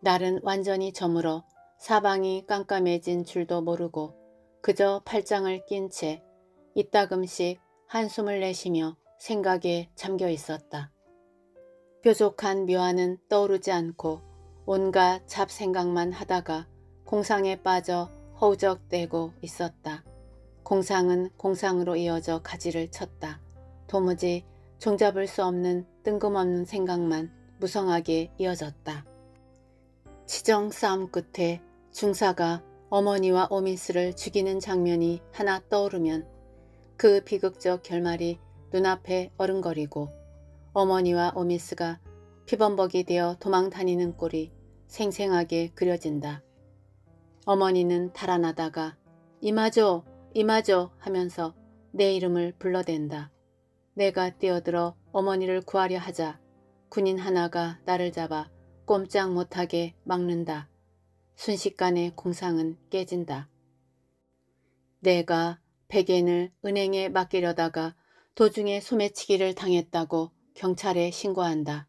날은 완전히 저물어 사방이 깜깜해진 줄도 모르고 그저 팔짱을 낀 채 이따금씩 한숨을 내쉬며 생각에 잠겨 있었다. 뾰족한 묘안은 떠오르지 않고 온갖 잡생각만 하다가 공상에 빠져 허우적대고 있었다. 공상은 공상으로 이어져 가지를 쳤다. 도무지 종잡을 수 없는 뜬금없는 생각만 무성하게 이어졌다. 치정 싸움 끝에 중사가 어머니와 오미스를 죽이는 장면이 하나 떠오르면 그 비극적 결말이 눈앞에 어른거리고 어머니와 오미스가 피범벅이 되어 도망다니는 꼴이 생생하게 그려진다. 어머니는 달아나다가 이마저 이마저 하면서 내 이름을 불러댄다. 내가 뛰어들어 어머니를 구하려 하자 군인 하나가 나를 잡아 꼼짝 못하게 막는다. 순식간에 공상은 깨진다. 내가 백엔을 은행에 맡기려다가 도중에 소매치기를 당했다고 경찰에 신고한다.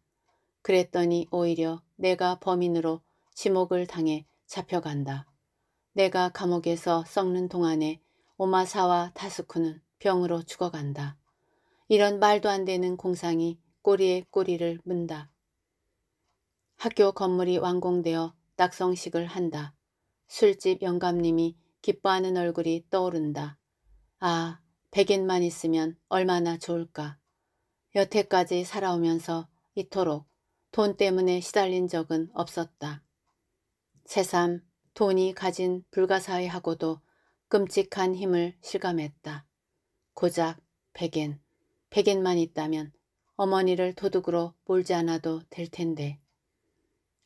그랬더니 오히려 내가 범인으로 지목을 당해 잡혀간다. 내가 감옥에서 썩는 동안에 오마사와 다스쿠는 병으로 죽어간다. 이런 말도 안 되는 공상이 꼬리에 꼬리를 문다. 학교 건물이 완공되어 낙성식을 한다. 술집 영감님이 기뻐하는 얼굴이 떠오른다. 아, 백인만 있으면 얼마나 좋을까. 여태까지 살아오면서 이토록 돈 때문에 시달린 적은 없었다. 새삼 돈이 가진 불가사의하고도 끔찍한 힘을 실감했다. 고작 백엔, 백엔만 있다면 어머니를 도둑으로 몰지 않아도 될 텐데.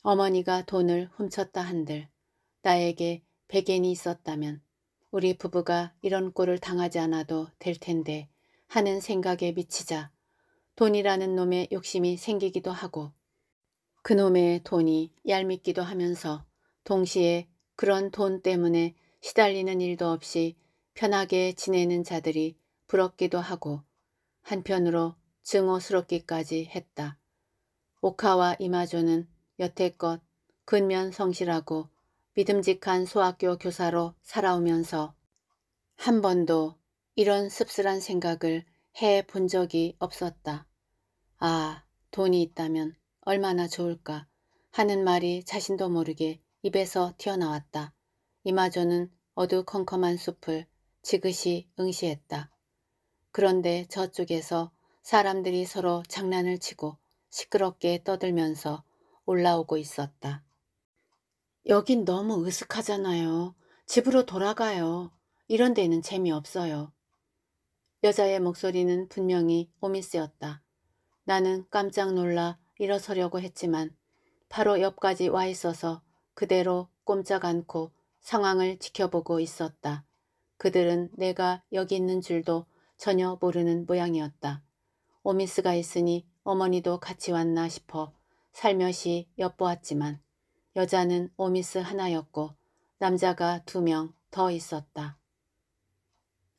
어머니가 돈을 훔쳤다 한들 나에게 백엔이 있었다면 우리 부부가 이런 꼴을 당하지 않아도 될 텐데 하는 생각에 미치자 돈이라는 놈의 욕심이 생기기도 하고 그놈의 돈이 얄밉기도 하면서 동시에 그런 돈 때문에 시달리는 일도 없이 편하게 지내는 자들이 부럽기도 하고 한편으로 증오스럽기까지 했다. 오카와 이마조는 여태껏 근면 성실하고 믿음직한 소학교 교사로 살아오면서 한 번도 이런 씁쓸한 생각을 해 본 적이 없었다. 아, 돈이 있다면 얼마나 좋을까 하는 말이 자신도 모르게 입에서 튀어나왔다. 이마저는 어두컴컴한 숲을 지그시 응시했다. 그런데 저쪽에서 사람들이 서로 장난을 치고 시끄럽게 떠들면서 올라오고 있었다. 여긴 너무 으슥하잖아요. 집으로 돌아가요. 이런 데는 재미없어요. 여자의 목소리는 분명히 오미스였다. 나는 깜짝 놀라 일어서려고 했지만 바로 옆까지 와 있어서 그대로 꼼짝 않고 상황을 지켜보고 있었다. 그들은 내가 여기 있는 줄도 전혀 모르는 모양이었다. 오미스가 있으니 어머니도 같이 왔나 싶어 살며시 엿보았지만 여자는 오미스 하나였고 남자가 두 명 더 있었다.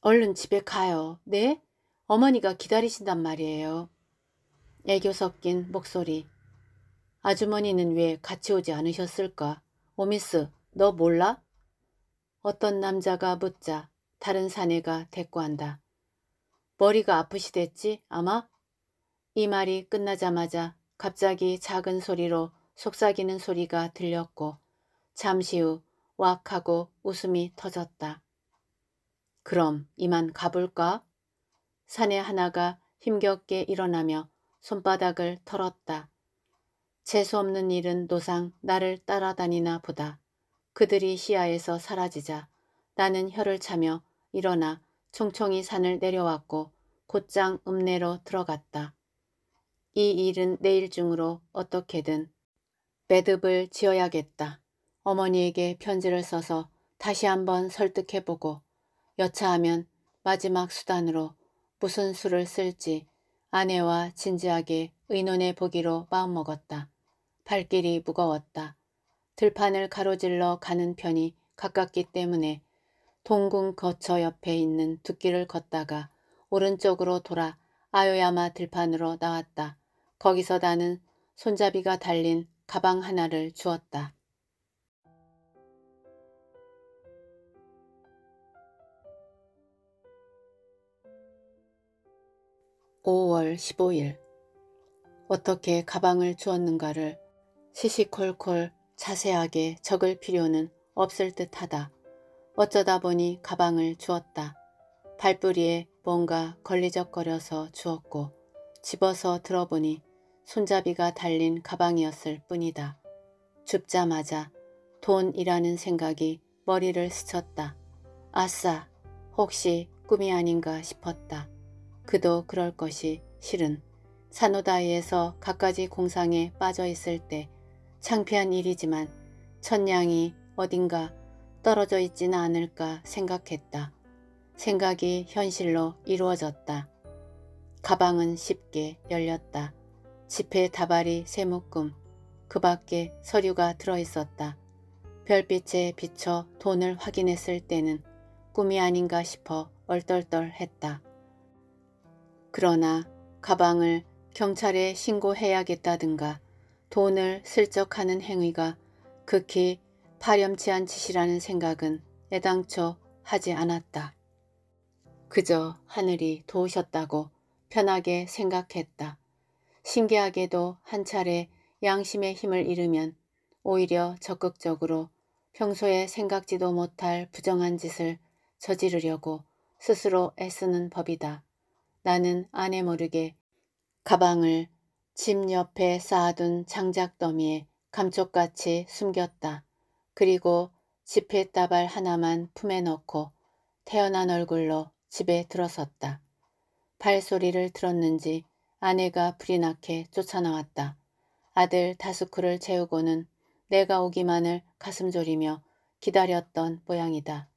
얼른 집에 가요. 네? 어머니가 기다리신단 말이에요. 애교 섞인 목소리. 아주머니는 왜 같이 오지 않으셨을까? 오미스, 너 몰라? 어떤 남자가 묻자 다른 사내가 대꾸한다. 머리가 아프시댔지 아마? 이 말이 끝나자마자 갑자기 작은 소리로 속삭이는 소리가 들렸고 잠시 후 왁 하고 웃음이 터졌다. 그럼 이만 가볼까? 사내 하나가 힘겹게 일어나며 손바닥을 털었다. 재수없는 일은 노상 나를 따라다니나 보다. 그들이 시야에서 사라지자 나는 혀를 차며 일어나 총총히 산을 내려왔고 곧장 읍내로 들어갔다. 이 일은 내일 중으로 어떻게든 매듭을 지어야겠다. 어머니에게 편지를 써서 다시 한번 설득해보고 여차하면 마지막 수단으로 무슨 수를 쓸지 아내와 진지하게 의논해 보기로 마음먹었다. 발길이 무거웠다. 들판을 가로질러 가는 편이 가깝기 때문에 동궁 거처 옆에 있는 두길을 걷다가 오른쪽으로 돌아 아요야마 들판으로 나왔다. 거기서 나는 손잡이가 달린 가방 하나를 주었다. 5월1 5일 어떻게 가방을 주었는가를 시시콜콜 자세하게 적을 필요는 없을 듯하다. 어쩌다 보니 가방을 주었다. 발뿌리에 뭔가 걸리적거려서 주었고 집어서 들어보니 손잡이가 달린 가방이었을 뿐이다. 줍자마자 돈이라는 생각이 머리를 스쳤다. 아싸 혹시 꿈이 아닌가 싶었다. 그도 그럴 것이 실은 산호다이에서 갖가지 공상에 빠져 있을 때 창피한 일이지만 천냥이 어딘가 떨어져 있지는 않을까 생각했다. 생각이 현실로 이루어졌다. 가방은 쉽게 열렸다. 지폐 다발이 세 묶음, 그 밖에 서류가 들어있었다. 별빛에 비쳐 돈을 확인했을 때는 꿈이 아닌가 싶어 얼떨떨했다. 그러나 가방을 경찰에 신고해야겠다든가 돈을 슬쩍하는 행위가 극히 파렴치한 짓이라는 생각은 애당초 하지 않았다. 그저 하늘이 도우셨다고 편하게 생각했다. 신기하게도 한 차례 양심의 힘을 잃으면 오히려 적극적으로 평소에 생각지도 못할 부정한 짓을 저지르려고 스스로 애쓰는 법이다. 나는 아내 모르게 가방을 집 옆에 쌓아둔 장작더미에 감쪽같이 숨겼다. 그리고 지폐 따발 하나만 품에 넣고 태어난 얼굴로 집에 들어섰다. 발소리를 들었는지 아내가 불이 나게 쫓아나왔다. 아들 다스쿠를채우고는 내가 오기만을 가슴 졸이며 기다렸던 모양이다.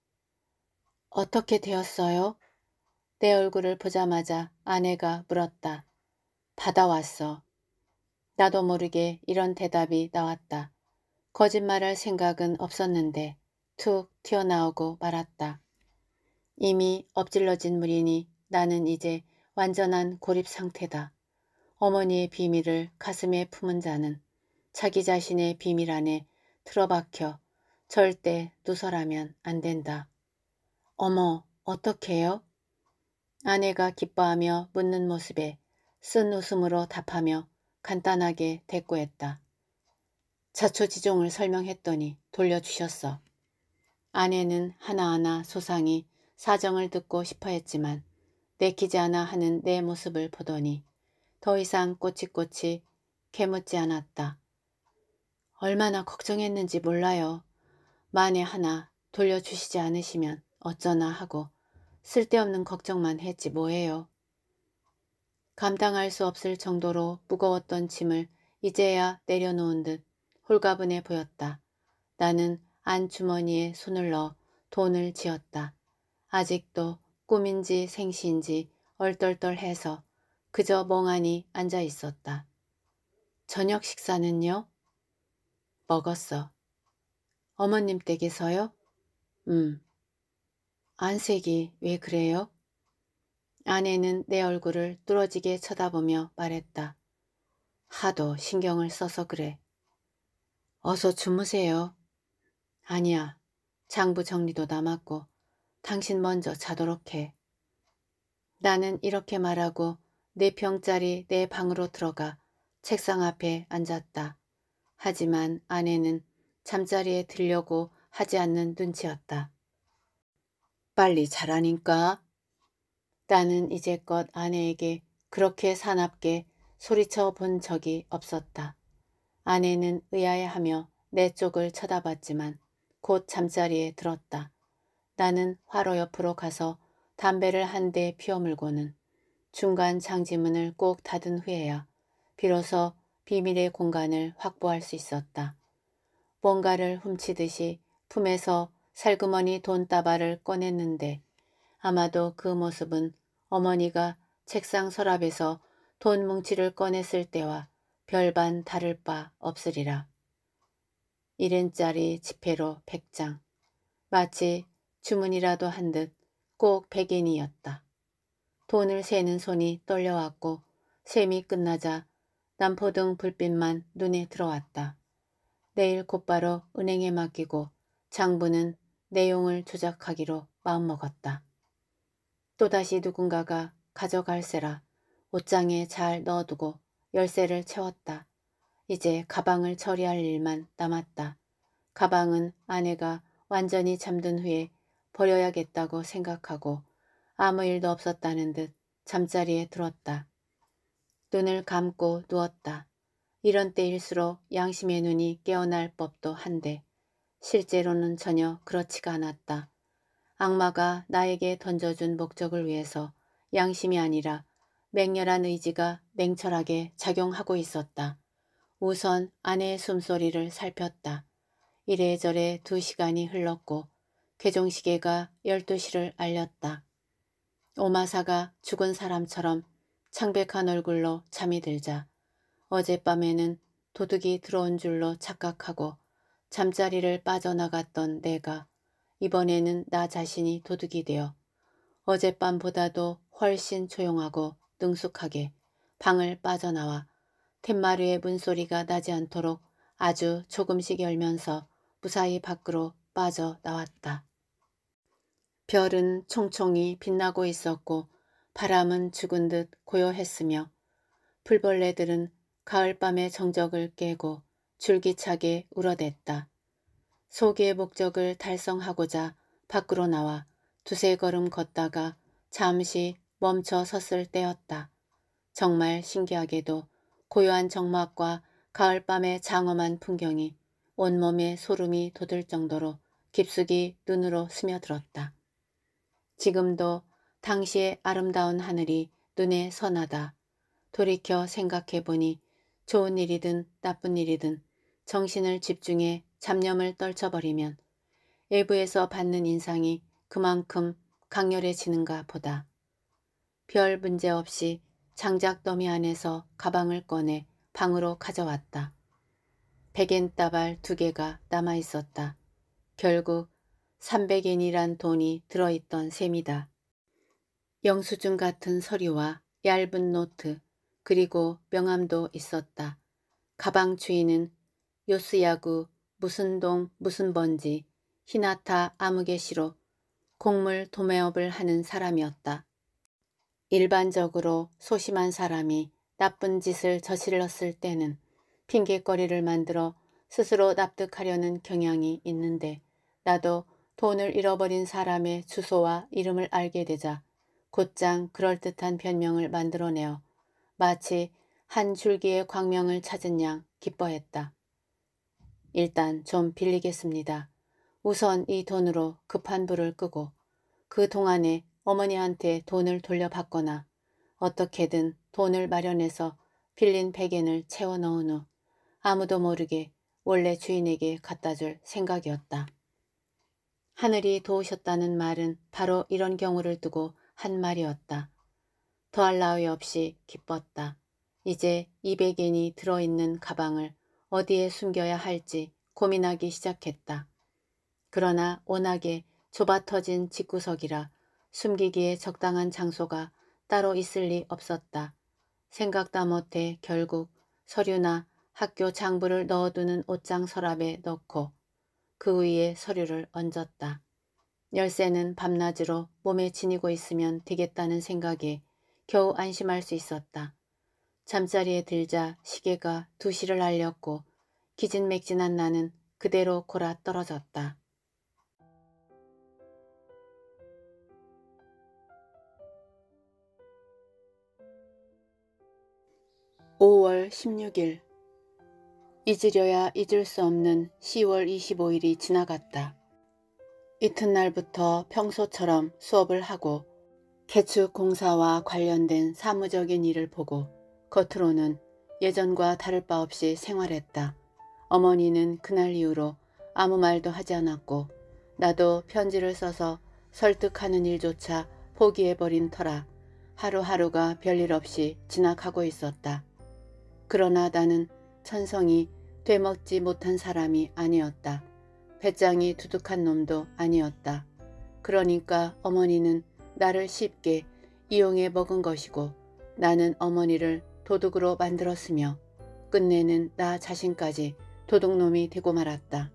어떻게 되었어요? 내 얼굴을 보자마자 아내가 물었다. 받아왔어. 나도 모르게 이런 대답이 나왔다. 거짓말할 생각은 없었는데 툭 튀어나오고 말았다. 이미 엎질러진 물이니 나는 이제 완전한 고립 상태다. 어머니의 비밀을 가슴에 품은 자는 자기 자신의 비밀 안에 틀어박혀 절대 누설하면 안 된다. 어머, 어떡해요? 아내가 기뻐하며 묻는 모습에 쓴 웃음으로 답하며 간단하게 대꾸했다. 자초지종을 설명했더니 돌려주셨어. 아내는 하나하나 소상히 사정을 듣고 싶어 했지만 내키지 않아 하는 내 모습을 보더니 더 이상 꼬치꼬치 캐묻지 않았다. 얼마나 걱정했는지 몰라요. 만에 하나 돌려주시지 않으시면 어쩌나 하고 쓸데없는 걱정만 했지 뭐예요. 감당할 수 없을 정도로 무거웠던 짐을 이제야 내려놓은 듯 홀가분해 보였다. 나는 안주머니에 손을 넣어 돈을 지었다. 아직도 꿈인지 생시인지 얼떨떨해서 그저 멍하니 앉아 있었다. 저녁 식사는요? 먹었어. 어머님 댁에서요? 음. 안색이 왜 그래요? 아내는 내 얼굴을 뚫어지게 쳐다보며 말했다. 하도 신경을 써서 그래. 어서 주무세요. 아니야. 장부 정리도 남았고 당신 먼저 자도록 해. 나는 이렇게 말하고 네병짜리내 방으로 들어가 책상 앞에 앉았다. 하지만 아내는 잠자리에 들려고 하지 않는 눈치였다. 빨리 자라니까. 나는 이제껏 아내에게 그렇게 사납게 소리쳐 본 적이 없었다. 아내는 의아해하며 내 쪽을 쳐다봤지만 곧 잠자리에 들었다. 나는 화로 옆으로 가서 담배를 한 대 피워물고는 중간 장지문을 꼭 닫은 후에야 비로소 비밀의 공간을 확보할 수 있었다. 뭔가를 훔치듯이 품에서 살그머니 돈따발을 꺼냈는데 아마도 그 모습은 어머니가 책상 서랍에서 돈 뭉치를 꺼냈을 때와 별반 다를 바 없으리라. 1엔짜리 지폐로 100장. 마치 주문이라도 한 듯 꼭1 0 0인이었다 돈을 세는 손이 떨려왔고 셈이 끝나자 남포등 불빛만 눈에 들어왔다. 내일 곧바로 은행에 맡기고 장부는 내용을 조작하기로 마음먹었다. 또다시 누군가가 가져갈세라 옷장에 잘 넣어두고 열쇠를 채웠다. 이제 가방을 처리할 일만 남았다. 가방은 아내가 완전히 잠든 후에 버려야겠다고 생각하고 아무 일도 없었다는 듯 잠자리에 들었다. 눈을 감고 누웠다. 이런 때일수록 양심의 눈이 깨어날 법도 한데 실제로는 전혀 그렇지가 않았다. 악마가 나에게 던져준 목적을 위해서 양심이 아니라 맹렬한 의지가 냉철하게 작용하고 있었다. 우선 아내의 숨소리를 살폈다. 이래저래 두 시간이 흘렀고 개종시계가 12시를 알렸다. 오마사가 죽은 사람처럼 창백한 얼굴로 잠이 들자 어젯밤에는 도둑이 들어온 줄로 착각하고 잠자리를 빠져나갔던 내가 이번에는 나 자신이 도둑이 되어 어젯밤보다도 훨씬 조용하고 능숙하게 방을 빠져나와 툇마루의 문소리가 나지 않도록 아주 조금씩 열면서 무사히 밖으로 빠져나왔다. 별은 총총히 빛나고 있었고 바람은 죽은 듯 고요했으며 풀벌레들은 가을밤의 정적을 깨고 줄기차게 울어댔다. 소개의 목적을 달성하고자 밖으로 나와 두세 걸음 걷다가 잠시 멈춰 섰을 때였다. 정말 신기하게도 고요한 정막과 가을밤의 장엄한 풍경이 온몸에 소름이 돋을 정도로 깊숙이 눈으로 스며들었다. 지금도 당시의 아름다운 하늘이 눈에 선하다. 돌이켜 생각해보니 좋은 일이든 나쁜 일이든 정신을 집중해 잡념을 떨쳐버리면 외부에서 받는 인상이 그만큼 강렬해지는가 보다. 별 문제 없이 장작 더미 안에서 가방을 꺼내 방으로 가져왔다. 백엔 따발 두 개가 남아 있었다. 결국 300엔이란 돈이 들어있던 셈이다. 영수증 같은 서류와 얇은 노트 그리고 명함도 있었다. 가방 주인은 요스야구 무슨 동 무슨 번지 히나타 아무개시로 곡물 도매업을 하는 사람이었다. 일반적으로 소심한 사람이 나쁜 짓을 저질렀을 때는 핑계거리를 만들어 스스로 납득하려는 경향이 있는데 나도 돈을 잃어버린 사람의 주소와 이름을 알게 되자 곧장 그럴듯한 변명을 만들어내어 마치 한 줄기의 광명을 찾은 양 기뻐했다. 일단 좀 빌리겠습니다. 우선 이 돈으로 급한 불을 끄고 그 동안에 어머니한테 돈을 돌려받거나 어떻게든 돈을 마련해서 빌린 백엔을 채워 넣은 후 아무도 모르게 원래 주인에게 갖다 줄 생각이었다. 하늘이 도우셨다는 말은 바로 이런 경우를 두고 한 말이었다. 더할 나위 없이 기뻤다. 이제 이백엔이 들어있는 가방을 어디에 숨겨야 할지 고민하기 시작했다. 그러나 워낙에 좁아터진 집구석이라 숨기기에 적당한 장소가 따로 있을 리 없었다. 생각다 못해 결국 서류나 학교 장부를 넣어두는 옷장 서랍에 넣고 그 위에 서류를 얹었다. 열쇠는 밤낮으로 몸에 지니고 있으면 되겠다는 생각에 겨우 안심할 수 있었다. 잠자리에 들자 시계가 두시를 알렸고 기진맥진한 나는 그대로 골아 떨어졌다. 5월1 6일 잊으려야 잊을 수 없는 10월 25일이 지나갔다. 이튿날부터 평소처럼 수업을 하고 개축 공사와 관련된 사무적인 일을 보고 겉으로는 예전과 다를 바 없이 생활했다. 어머니는 그날 이후로 아무 말도 하지 않았고 나도 편지를 써서 설득하는 일조차 포기해버린 터라 하루하루가 별일 없이 지나가고 있었다. 그러나 나는 천성이 되먹지 못한 사람이 아니었다. 배짱이 두둑한 놈도 아니었다. 그러니까 어머니는 나를 쉽게 이용해 먹은 것이고 나는 어머니를 도둑으로 만들었으며 끝내는 나 자신까지 도둑놈이 되고 말았다.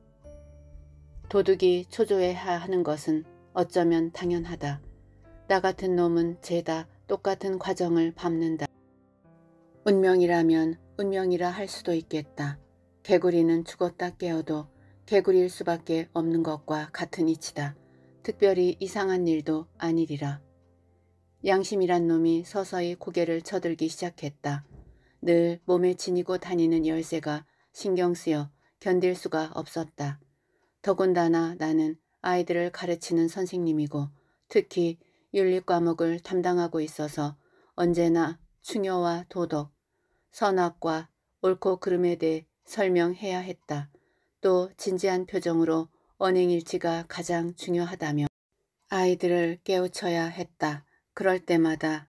도둑이 초조해야 하는 것은 어쩌면 당연하다. 나 같은 놈은 죄다 똑같은 과정을 밟는다. 운명이라면 운명이라 할 수도 있겠다. 개구리는 죽었다 깨어도 개구리일 수밖에 없는 것과 같은 이치다. 특별히 이상한 일도 아니리라. 양심이란 놈이 서서히 고개를 쳐들기 시작했다. 늘 몸에 지니고 다니는 열쇠가 신경 쓰여 견딜 수가 없었다. 더군다나 나는 아이들을 가르치는 선생님이고 특히 윤리과목을 담당하고 있어서 언제나 충여와 도덕, 선악과 옳고 그름에 대해 설명해야 했다. 또 진지한 표정으로 언행일치가 가장 중요하다며 아이들을 깨우쳐야 했다. 그럴 때마다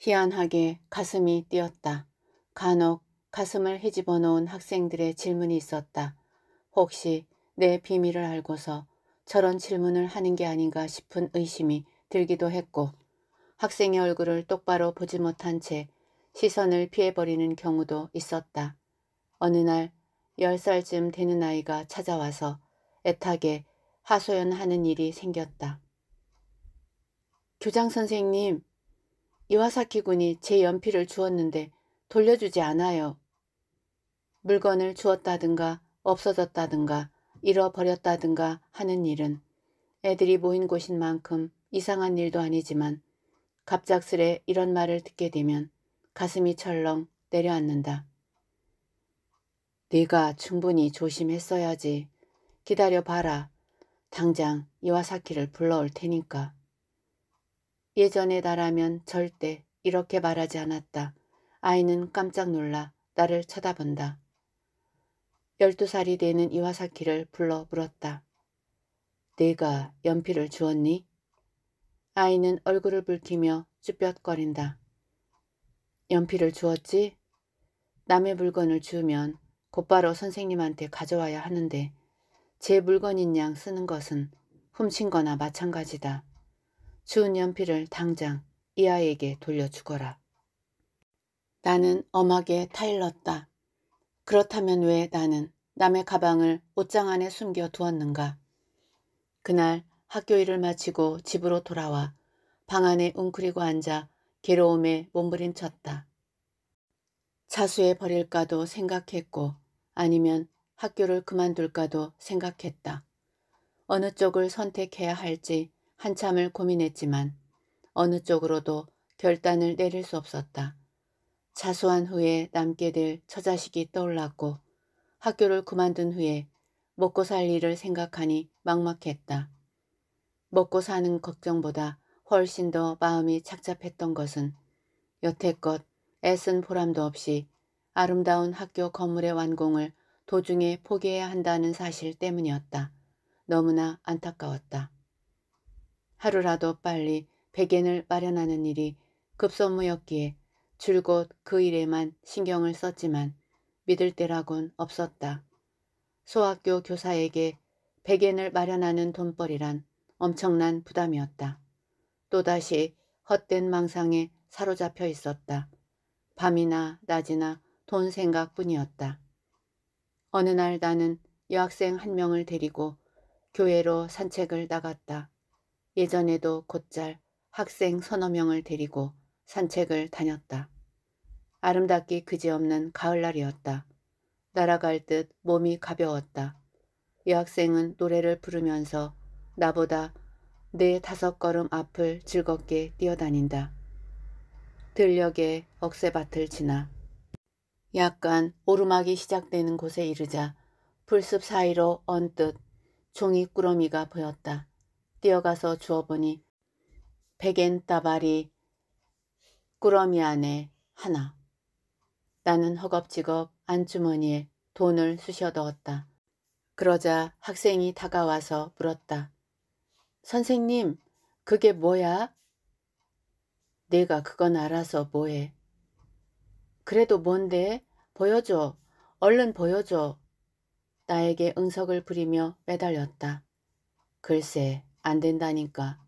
희한하게 가슴이 뛰었다. 간혹 가슴을 헤집어 놓은 학생들의 질문이 있었다. 혹시 내 비밀을 알고서 저런 질문을 하는 게 아닌가 싶은 의심이 들기도 했고 학생의 얼굴을 똑바로 보지 못한 채 시선을 피해버리는 경우도 있었다. 어느 날 10살쯤 되는 아이가 찾아와서 애타게 하소연하는 일이 생겼다. 교장 선생님, 이와사키 군이 제 연필을 주었는데 돌려주지 않아요. 물건을 주었다든가 없어졌다든가 잃어버렸다든가 하는 일은 애들이 모인 곳인 만큼 이상한 일도 아니지만 갑작스레 이런 말을 듣게 되면 가슴이 철렁 내려앉는다. 네가 충분히 조심했어야지. 기다려봐라. 당장 이와사키를 불러올 테니까. 예전에 나라면 절대 이렇게 말하지 않았다. 아이는 깜짝 놀라 나를 쳐다본다. 12살이 되는 이와사키를 불러 물었다. 내가 연필을 주었니? 아이는 얼굴을 붉히며 쭈뼛거린다. 연필을 주었지? 남의 물건을 주면 곧바로 선생님한테 가져와야 하는데 제 물건인 양 쓰는 것은 훔친 거나 마찬가지다. 추운 연필을 당장 이 아이에게 돌려주거라. 나는 엄하게 타일렀다. 그렇다면 왜 나는 남의 가방을 옷장 안에 숨겨 두었는가? 그날 학교 일을 마치고 집으로 돌아와 방 안에 웅크리고 앉아 괴로움에 몸부림쳤다. 자수해 버릴까도 생각했고 아니면 학교를 그만둘까도 생각했다. 어느 쪽을 선택해야 할지 한참을 고민했지만 어느 쪽으로도 결단을 내릴 수 없었다. 자수한 후에 남게 될 처자식이 떠올랐고 학교를 그만둔 후에 먹고 살 일을 생각하니 막막했다. 먹고 사는 걱정보다 훨씬 더 마음이 착잡했던 것은 여태껏 애쓴 보람도 없이 아름다운 학교 건물의 완공을 도중에 포기해야 한다는 사실 때문이었다. 너무나 안타까웠다. 하루라도 빨리 백엔을 마련하는 일이 급선무였기에 줄곧 그 일에만 신경을 썼지만 믿을 때라곤 없었다. 소학교 교사에게 백엔을 마련하는 돈벌이란 엄청난 부담이었다. 또다시 헛된 망상에 사로잡혀 있었다. 밤이나 낮이나 돈 생각뿐이었다. 어느 날 나는 여학생 한 명을 데리고 교회로 산책을 나갔다. 예전에도 곧잘 학생 서너 명을 데리고 산책을 다녔다. 아름답기 그지없는 가을날이었다. 날아갈 듯 몸이 가벼웠다. 여학생은 노래를 부르면서 나보다 네 다섯 걸음 앞을 즐겁게 뛰어다닌다. 들녘에 억새밭을 지나 약간 오르막이 시작되는 곳에 이르자 불숲 사이로 언뜻 종이 꾸러미가 보였다. 뛰어가서 주워보니 백엔 따발이 꾸러미 안에 하나. 나는 허겁지겁 안주머니에 돈을 쑤셔 넣었다. 그러자 학생이 다가와서 물었다. 선생님, 그게 뭐야? 내가 그건 알아서 뭐해. 그래도 뭔데? 보여줘. 얼른 보여줘. 나에게 응석을 부리며 매달렸다. 글쎄, 안 된다니까.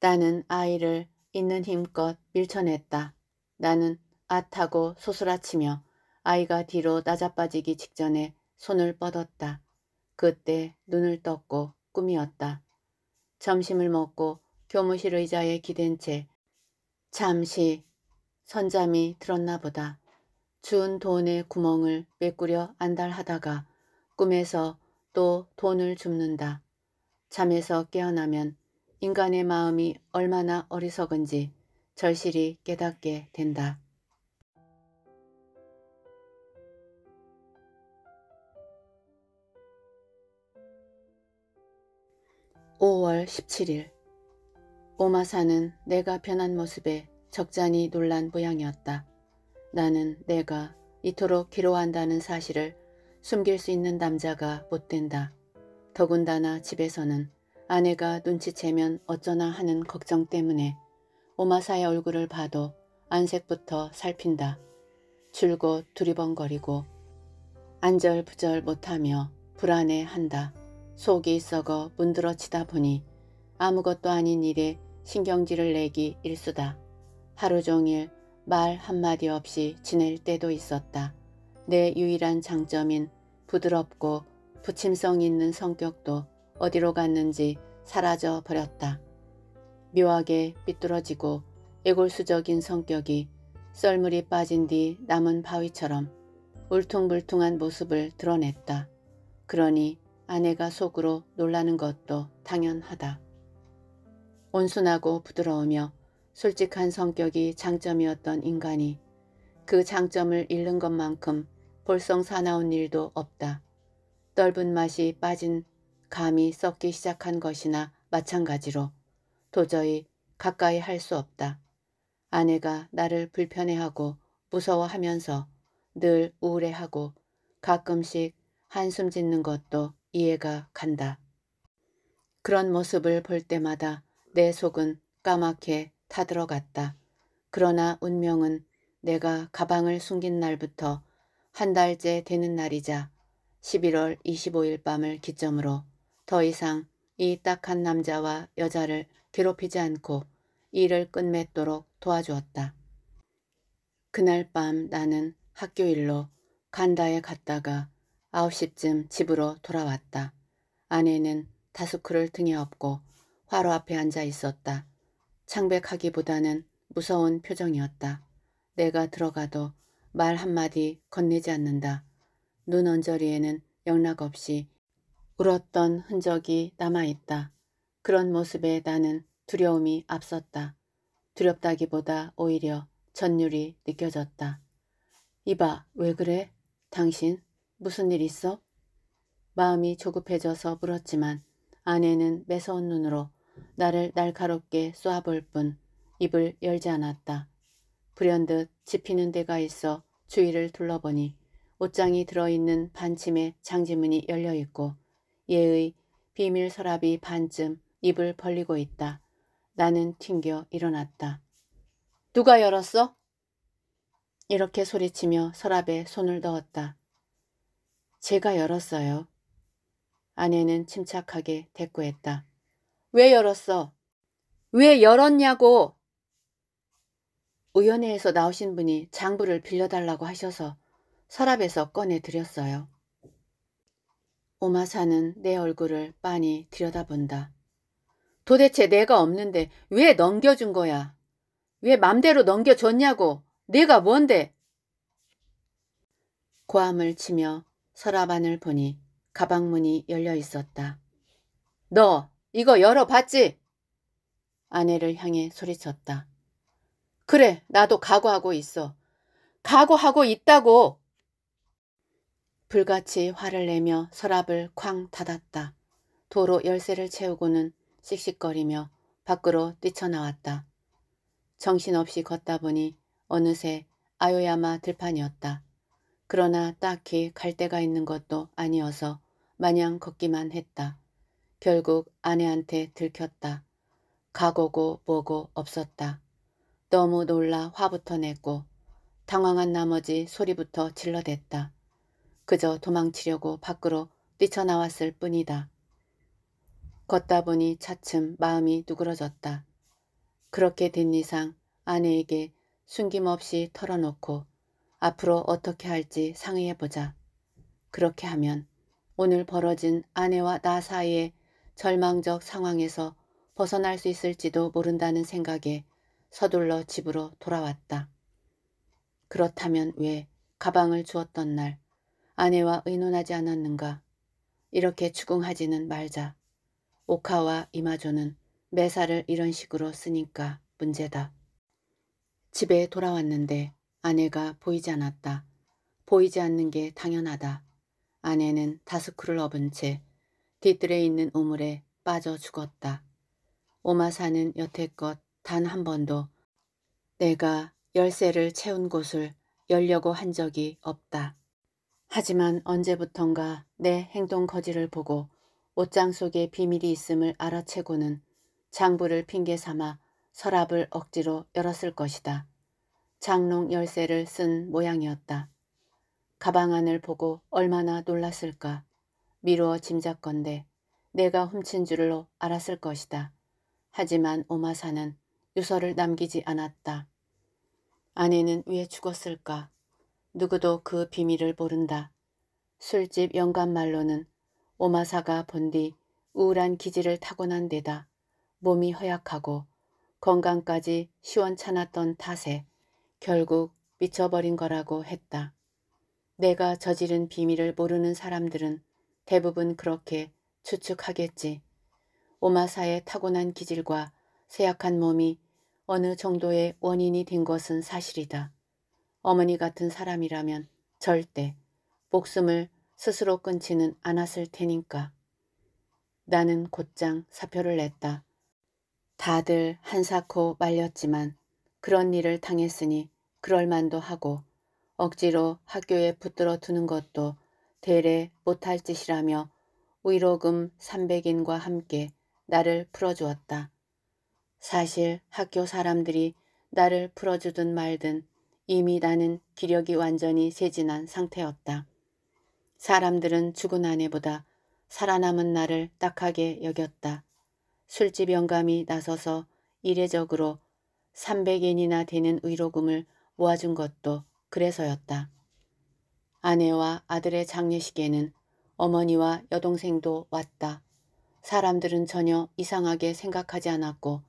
딸은 아이를 있는 힘껏 밀쳐냈다. 나는 앗하고 소스라치며 아이가 뒤로 따자빠지기 직전에 손을 뻗었다. 그때 눈을 떴고 꿈이었다. 점심을 먹고 교무실 의자에 기댄 채 잠시 선잠이 들었나 보다. 주운 돈의 구멍을 메꾸려 안달하다가 꿈에서 또 돈을 줍는다. 잠에서 깨어나면 인간의 마음이 얼마나 어리석은지 절실히 깨닫게 된다. 5월1 7일 오마사는 내가 변한 모습에 적잖이 놀란 모양이었다. 나는 내가 이토록 기로한다는 사실을 숨길 수 있는 남자가 못된다. 더군다나 집에서는 아내가 눈치채면 어쩌나 하는 걱정 때문에 오마사의 얼굴을 봐도 안색부터 살핀다. 줄곧 두리번거리고 안절부절 못하며 불안해한다. 속이 썩어 문드러치다 보니 아무것도 아닌 일에 신경질을 내기 일수다. 하루 종일 말 한마디 없이 지낼 때도 있었다. 내 유일한 장점인 부드럽고 부침성 있는 성격도 어디로 갔는지 사라져 버렸다. 묘하게 삐뚤어지고 애골수적인 성격이 썰물이 빠진 뒤 남은 바위처럼 울퉁불퉁한 모습을 드러냈다. 그러니 아내가 속으로 놀라는 것도 당연하다. 온순하고 부드러우며 솔직한 성격이 장점이었던 인간이 그 장점을 잃는 것만큼 볼썽사나운 일도 없다. 넓은 맛이 빠진 감이 썩기 시작한 것이나 마찬가지로 도저히 가까이 할 수 없다. 아내가 나를 불편해하고 무서워하면서 늘 우울해하고 가끔씩 한숨 짓는 것도 이해가 간다. 그런 모습을 볼 때마다 내 속은 까맣게 타들어갔다. 그러나 운명은 내가 가방을 숨긴 날부터 한 달째 되는 날이자 11월 25일 밤을 기점으로 더 이상 이 딱한 남자와 여자를 괴롭히지 않고 일을 끝맺도록 도와주었다. 그날 밤 나는 학교 일로 간다에 갔다가 9시쯤 집으로 돌아왔다. 아내는 다수크를 등에 업고 화로 앞에 앉아 있었다. 창백하기보다는 무서운 표정이었다. 내가 들어가도 말 한마디 건네지 않는다. 눈 언저리에는 영락없이 울었던 흔적이 남아있다. 그런 모습에 나는 두려움이 앞섰다. 두렵다기보다 오히려 전율이 느껴졌다. 이봐, 왜 그래? 당신, 무슨 일 있어? 마음이 조급해져서 물었지만 아내는 매서운 눈으로 나를 날카롭게 쏘아볼 뿐 입을 열지 않았다. 불현듯 지피는 데가 있어 주위를 둘러보니 옷장이 들어있는 반침에 장지문이 열려있고 예의 비밀 서랍이 반쯤 입을 벌리고 있다. 나는 튕겨 일어났다. 누가 열었어? 이렇게 소리치며 서랍에 손을 넣었다. 제가 열었어요. 아내는 침착하게 대꾸했다. 왜 열었어? 왜 열었냐고! 우연회에서 나오신 분이 장부를 빌려달라고 하셔서 서랍에서 꺼내 드렸어요. 오마사는 내 얼굴을 빤히 들여다본다. 도대체 내가 없는데 왜 넘겨준 거야? 왜 맘대로 넘겨줬냐고? 내가 뭔데? 고함을 치며 서랍 안을 보니 가방 문이 열려 있었다. 너 이거 열어봤지? 아내를 향해 소리쳤다. 그래 나도 각오하고 있어. 각오하고 있다고. 불같이 화를 내며 서랍을 쾅 닫았다. 도로 열쇠를 채우고는 씩씩거리며 밖으로 뛰쳐나왔다. 정신없이 걷다 보니 어느새 아요야마 들판이었다. 그러나 딱히 갈 데가 있는 것도 아니어서 마냥 걷기만 했다. 결국 아내한테 들켰다. 가고고 보고 없었다. 너무 놀라 화부터 냈고 당황한 나머지 소리부터 질러댔다. 그저 도망치려고 밖으로 뛰쳐나왔을 뿐이다. 걷다 보니 차츰 마음이 누그러졌다. 그렇게 된 이상 아내에게 숨김없이 털어놓고 앞으로 어떻게 할지 상의해보자. 그렇게 하면 오늘 벌어진 아내와 나 사이의 절망적 상황에서 벗어날 수 있을지도 모른다는 생각에 서둘러 집으로 돌아왔다. 그렇다면 왜 가방을 주었던 날 아내와 의논하지 않았는가. 이렇게 추궁하지는 말자. 오카와 이마조는 매사를 이런 식으로 쓰니까 문제다. 집에 돌아왔는데 아내가 보이지 않았다. 보이지 않는 게 당연하다. 아내는 다스크를 업은 채 뒤뜰에 있는 우물에 빠져 죽었다. 오마사는 여태껏 단 한 번도 내가 열쇠를 채운 곳을 열려고 한 적이 없다. 하지만 언제부턴가 내 행동 거지를 보고 옷장 속에 비밀이 있음을 알아채고는 장부를 핑계 삼아 서랍을 억지로 열었을 것이다. 장롱 열쇠를 쓴 모양이었다. 가방 안을 보고 얼마나 놀랐을까. 미루어 짐작건데 내가 훔친 줄로 알았을 것이다. 하지만 오마사는 유서를 남기지 않았다. 아내는 왜 죽었을까? 누구도 그 비밀을 모른다. 술집 영감말로는 오마사가 본 뒤 우울한 기질을 타고난 데다 몸이 허약하고 건강까지 시원찮았던 탓에 결국 미쳐버린 거라고 했다. 내가 저지른 비밀을 모르는 사람들은 대부분 그렇게 추측하겠지. 오마사의 타고난 기질과 쇠약한 몸이 어느 정도의 원인이 된 것은 사실이다. 어머니 같은 사람이라면 절대 목숨을 스스로 끊지는 않았을 테니까. 나는 곧장 사표를 냈다. 다들 한사코 말렸지만 그런 일을 당했으니 그럴만도 하고 억지로 학교에 붙들어 두는 것도 대례 못할 짓이라며 위로금 300인과 함께 나를 풀어주었다. 사실 학교 사람들이 나를 풀어주든 말든 이미 나는 기력이 완전히 세진한 상태였다. 사람들은 죽은 아내보다 살아남은 나를 딱하게 여겼다. 술집 영감이 나서서 이례적으로 300엔이나 되는 의로금을 모아준 것도 그래서였다. 아내와 아들의 장례식에는 어머니와 여동생도 왔다. 사람들은 전혀 이상하게 생각하지 않았고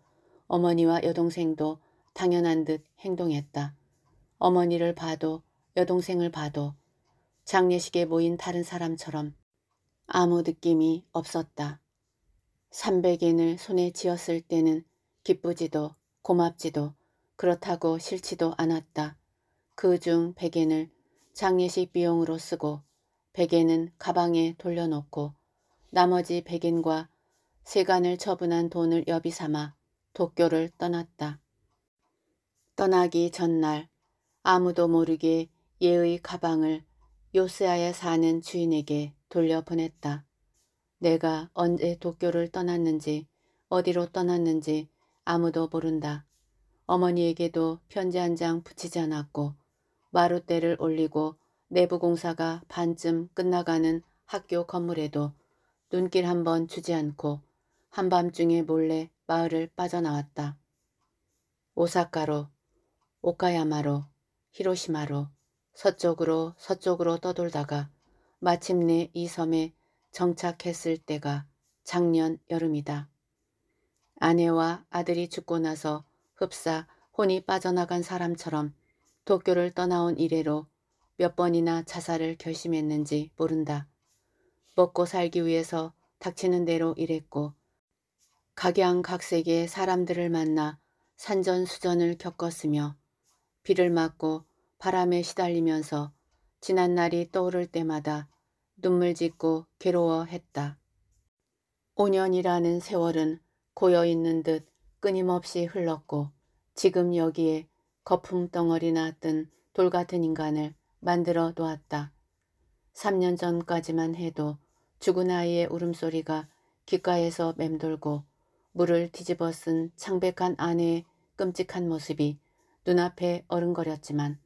어머니와 여동생도 당연한 듯 행동했다. 어머니를 봐도 여동생을 봐도 장례식에 모인 다른 사람처럼 아무 느낌이 없었다. 300엔을 손에 쥐었을 때는 기쁘지도 고맙지도 그렇다고 싫지도 않았다. 그 중 100엔을 장례식 비용으로 쓰고 100엔은 가방에 돌려놓고 나머지 100엔과 세간을 처분한 돈을 여비삼아 도쿄를 떠났다. 떠나기 전날 아무도 모르게 얘의 가방을 요스아에 사는 주인에게 돌려보냈다. 내가 언제 도쿄를 떠났는지 어디로 떠났는지 아무도 모른다. 어머니에게도 편지 한 장 붙이지 않았고 마룻대를 올리고 내부 공사가 반쯤 끝나가는 학교 건물에도 눈길 한번 주지 않고 한밤중에 몰래 마을을 빠져나왔다. 오사카로, 오카야마로, 히로시마로 서쪽으로 서쪽으로 떠돌다가 마침내 이 섬에 정착했을 때가 작년 여름이다. 아내와 아들이 죽고 나서 흡사 혼이 빠져나간 사람처럼 도쿄를 떠나온 이래로 몇 번이나 자살을 결심했는지 모른다. 먹고 살기 위해서 닥치는 대로 일했고 각양각색의 사람들을 만나 산전수전을 겪었으며 비를 맞고 바람에 시달리면서 지난 날이 떠오를 때마다 눈물 짓고 괴로워했다. 5년이라는 세월은 고여있는 듯 끊임없이 흘렀고 지금 여기에 거품덩어리나 뜬 돌같은 인간을 만들어 놓았다. 3년 전까지만 해도 죽은 아이의 울음소리가 귓가에서 맴돌고 물을 뒤집어 쓴 창백한 아내의 끔찍한 모습이 눈앞에 어른거렸지만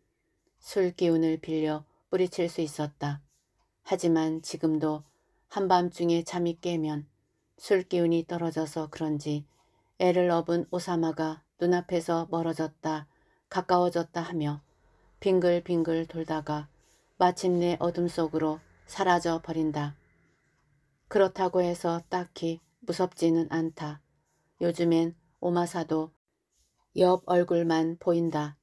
술 기운을 빌려 뿌리칠 수 있었다. 하지만 지금도 한밤중에 잠이 깨면 술 기운이 떨어져서 그런지 애를 업은 오사마가 눈앞에서 멀어졌다 가까워졌다 하며 빙글빙글 돌다가 마침내 어둠 속으로 사라져 버린다. 그렇다고 해서 딱히 무섭지는 않다. 요즘엔 오마사도 옆 얼굴만 보인다.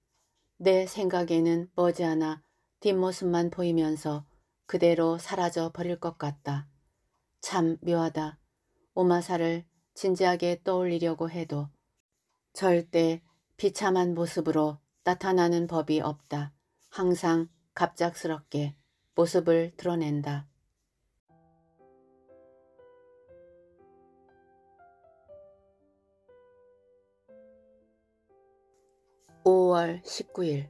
내 생각에는 머지않아 뒷모습만 보이면서 그대로 사라져 버릴 것 같다. 참 묘하다. 오마사를 진지하게 떠올리려고 해도 절대 비참한 모습으로 나타나는 법이 없다. 항상 갑작스럽게 모습을 드러낸다. 5월 19일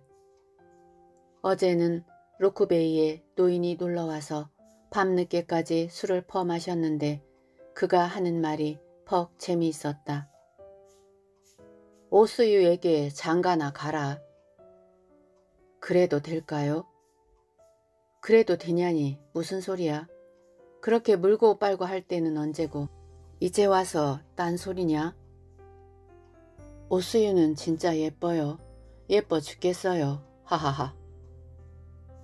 어제는 로크베이에 노인이 놀러와서 밤늦게까지 술을 퍼 마셨는데 그가 하는 말이 퍽 재미있었다. 오수유에게 장가나 가라. 그래도 될까요? 그래도 되냐니 무슨 소리야. 그렇게 물고 빨고 할 때는 언제고 이제 와서 딴 소리냐? 오수유는 진짜 예뻐요. 예뻐 죽겠어요. 하하하.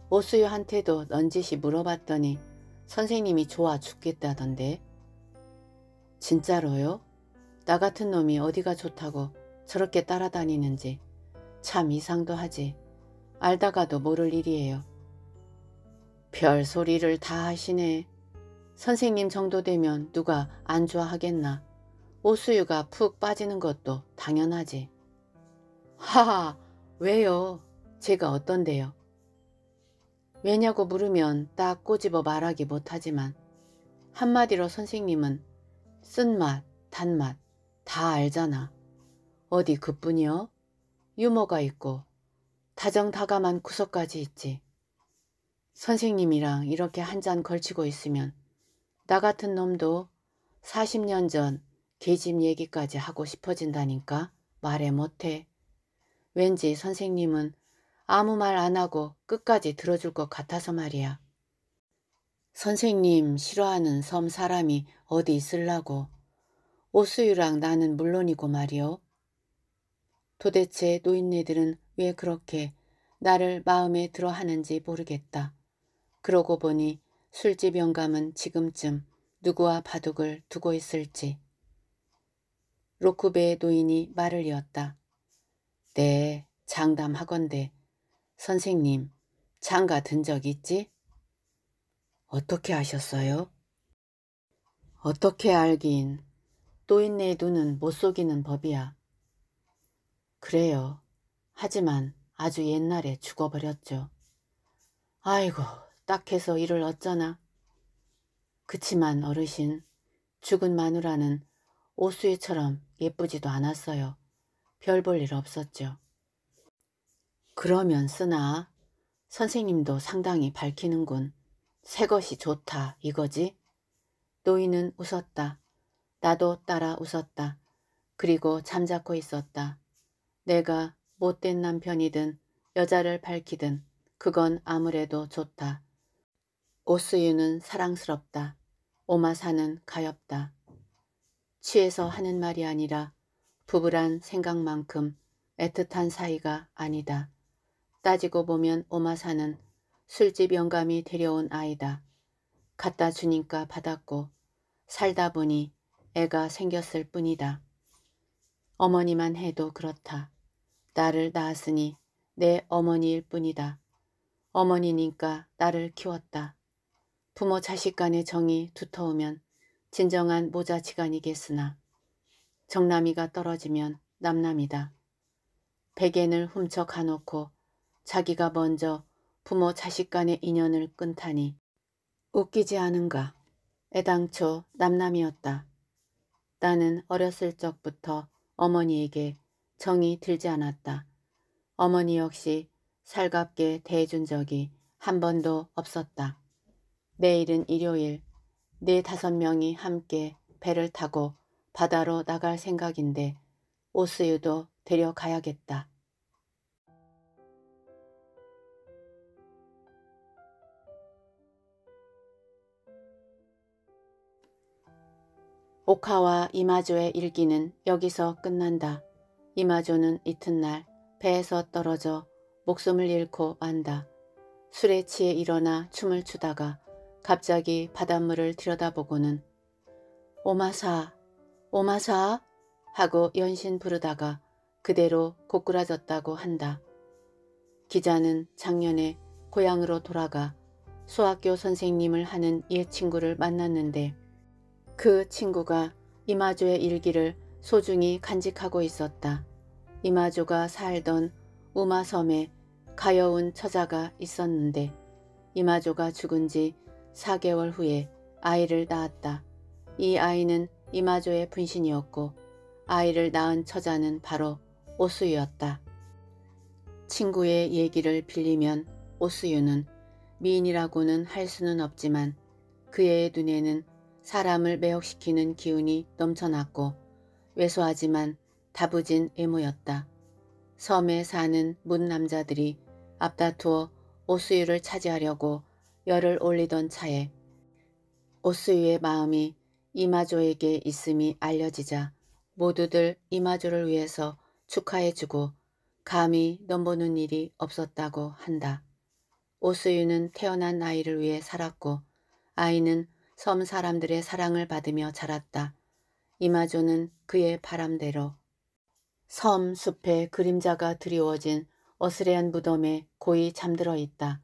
오수유한테도 넌지시 물어봤더니 선생님이 좋아 죽겠다던데. 진짜로요? 나 같은 놈이 어디가 좋다고 저렇게 따라다니는지 참 이상도 하지. 알다가도 모를 일이에요. 별 소리를 다 하시네. 선생님 정도 되면 누가 안 좋아하겠나. 오수유가 푹 빠지는 것도 당연하지. 하하 왜요? 제가 어떤데요? 왜냐고 물으면 딱 꼬집어 말하기 못하지만 한마디로 선생님은 쓴맛, 단맛 다 알잖아. 어디 그뿐이요? 유머가 있고 다정다감한 구석까지 있지. 선생님이랑 이렇게 한 잔 걸치고 있으면 나 같은 놈도 40년 전 계집 얘기까지 하고 싶어진다니까 말해 못해. 왠지 선생님은 아무 말 안 하고 끝까지 들어줄 것 같아서 말이야. 선생님 싫어하는 섬 사람이 어디 있을라고. 오수유랑 나는 물론이고 말이오 도대체 노인네들은 왜 그렇게 나를 마음에 들어 하는지 모르겠다. 그러고 보니 술집 영감은 지금쯤 누구와 바둑을 두고 있을지. 로쿠베 노인이 말을 이었다. 네, 장담하건대. 선생님, 장가 든 적 있지? 어떻게 아셨어요? 어떻게 알긴. 또인네의 눈은 못 속이는 법이야. 그래요. 하지만 아주 옛날에 죽어버렸죠. 아이고, 딱해서 일을 어쩌나. 그치만 어르신, 죽은 마누라는 오수이처럼 예쁘지도 않았어요. 별볼일 없었죠. 그러면 쓰나 선생님도 상당히 밝히는군. 새 것이 좋다 이거지? 노인은 웃었다. 나도 따라 웃었다. 그리고 잠자코 있었다. 내가 못된 남편이든 여자를 밝히든 그건 아무래도 좋다. 오스유는 사랑스럽다. 오마사는 가엽다. 취해서 하는 말이 아니라 부부란 생각만큼 애틋한 사이가 아니다. 따지고 보면 오마사는 술집 영감이 데려온 아이다. 갖다 주니까 받았고 살다 보니 애가 생겼을 뿐이다. 어머니만 해도 그렇다. 나를 낳았으니 내 어머니일 뿐이다. 어머니니까 나를 키웠다. 부모 자식 간의 정이 두터우면 진정한 모자지간이겠으나 정남이가 떨어지면 남남이다. 베겐을 훔쳐 가놓고 자기가 먼저 부모 자식 간의 인연을 끊다니 웃기지 않은가. 애당초 남남이었다. 나는 어렸을 적부터 어머니에게 정이 들지 않았다. 어머니 역시 살갑게 대해준 적이 한 번도 없었다. 내일은 일요일 네 다섯 명이 함께 배를 타고 바다로 나갈 생각인데 오스유도 데려가야겠다. 오카와 이마조의 일기는 여기서 끝난다. 이마조는 이튿날 배에서 떨어져 목숨을 잃고 만다. 술에 취해 일어나 춤을 추다가 갑자기 바닷물을 들여다보고는 오마사 오마사 아 하고 연신 부르다가 그대로 고꾸라졌다고 한다. 기자는 작년에 고향으로 돌아가 수학교 선생님을 하는 옛 친구를 만났는데 그 친구가 이마조의 일기를 소중히 간직하고 있었다. 이마조가 살던 우마섬에 가여운 처자가 있었는데 이마조가 죽은 지 4개월 후에 아이를 낳았다. 이 아이는 이마조의 분신이었고 아이를 낳은 처자는 바로 오수유였다. 친구의 얘기를 빌리면 오수유는 미인이라고는 할 수는 없지만 그의 눈에는 사람을 매혹시키는 기운이 넘쳐났고 왜소하지만 다부진 의모였다 섬에 사는 문 남자들이 앞다투어 오수유를 차지하려고 열을 올리던 차에 오수유의 마음이 이마조에게 있음이 알려지자 모두들 이마조를 위해서 축하해주고 감히 넘보는 일이 없었다고 한다. 오수유는 태어난 아이를 위해 살았고 아이는 섬 사람들의 사랑을 받으며 자랐다. 이마조는 그의 바람대로 섬 숲에 그림자가 드리워진 어스레한 무덤에 고이 잠들어 있다.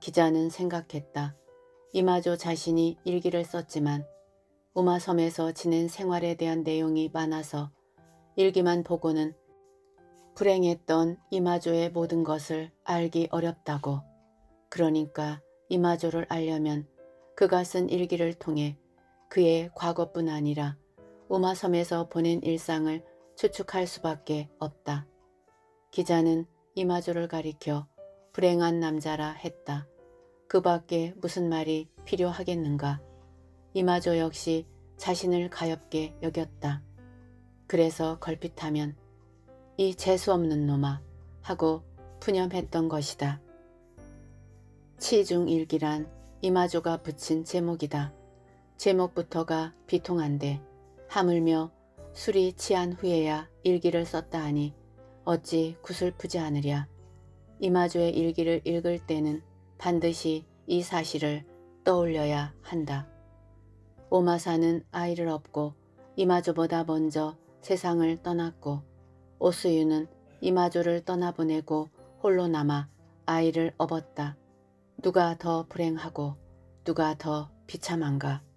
기자는 생각했다. 이마조 자신이 일기를 썼지만 우마섬에서 지낸 생활에 대한 내용이 많아서 일기만 보고는 불행했던 이마조의 모든 것을 알기 어렵다고 그러니까 이마조를 알려면 그가 쓴 일기를 통해 그의 과거뿐 아니라 우마섬에서 보낸 일상을 추측할 수밖에 없다. 기자는 이마조를 가리켜 불행한 남자라 했다. 그 밖에 무슨 말이 필요하겠는가. 이마저 역시 자신을 가엽게 여겼다. 그래서 걸핏하면 이 재수없는 놈아 하고 푸념했던 것이다. 치중일기란 이마조가 붙인 제목이다. 제목부터가 비통한데 하물며 술이 취한 후에야 일기를 썼다 하니 어찌 구슬프지 않으랴. 이마조의 일기를 읽을 때는 반드시 이 사실을 떠올려야 한다. 오마사는 아이를 업고 이마조보다 먼저 세상을 떠났고 오스유는 이마조를 떠나보내고 홀로 남아 아이를 업었다. 누가 더 불행하고 누가 더 비참한가.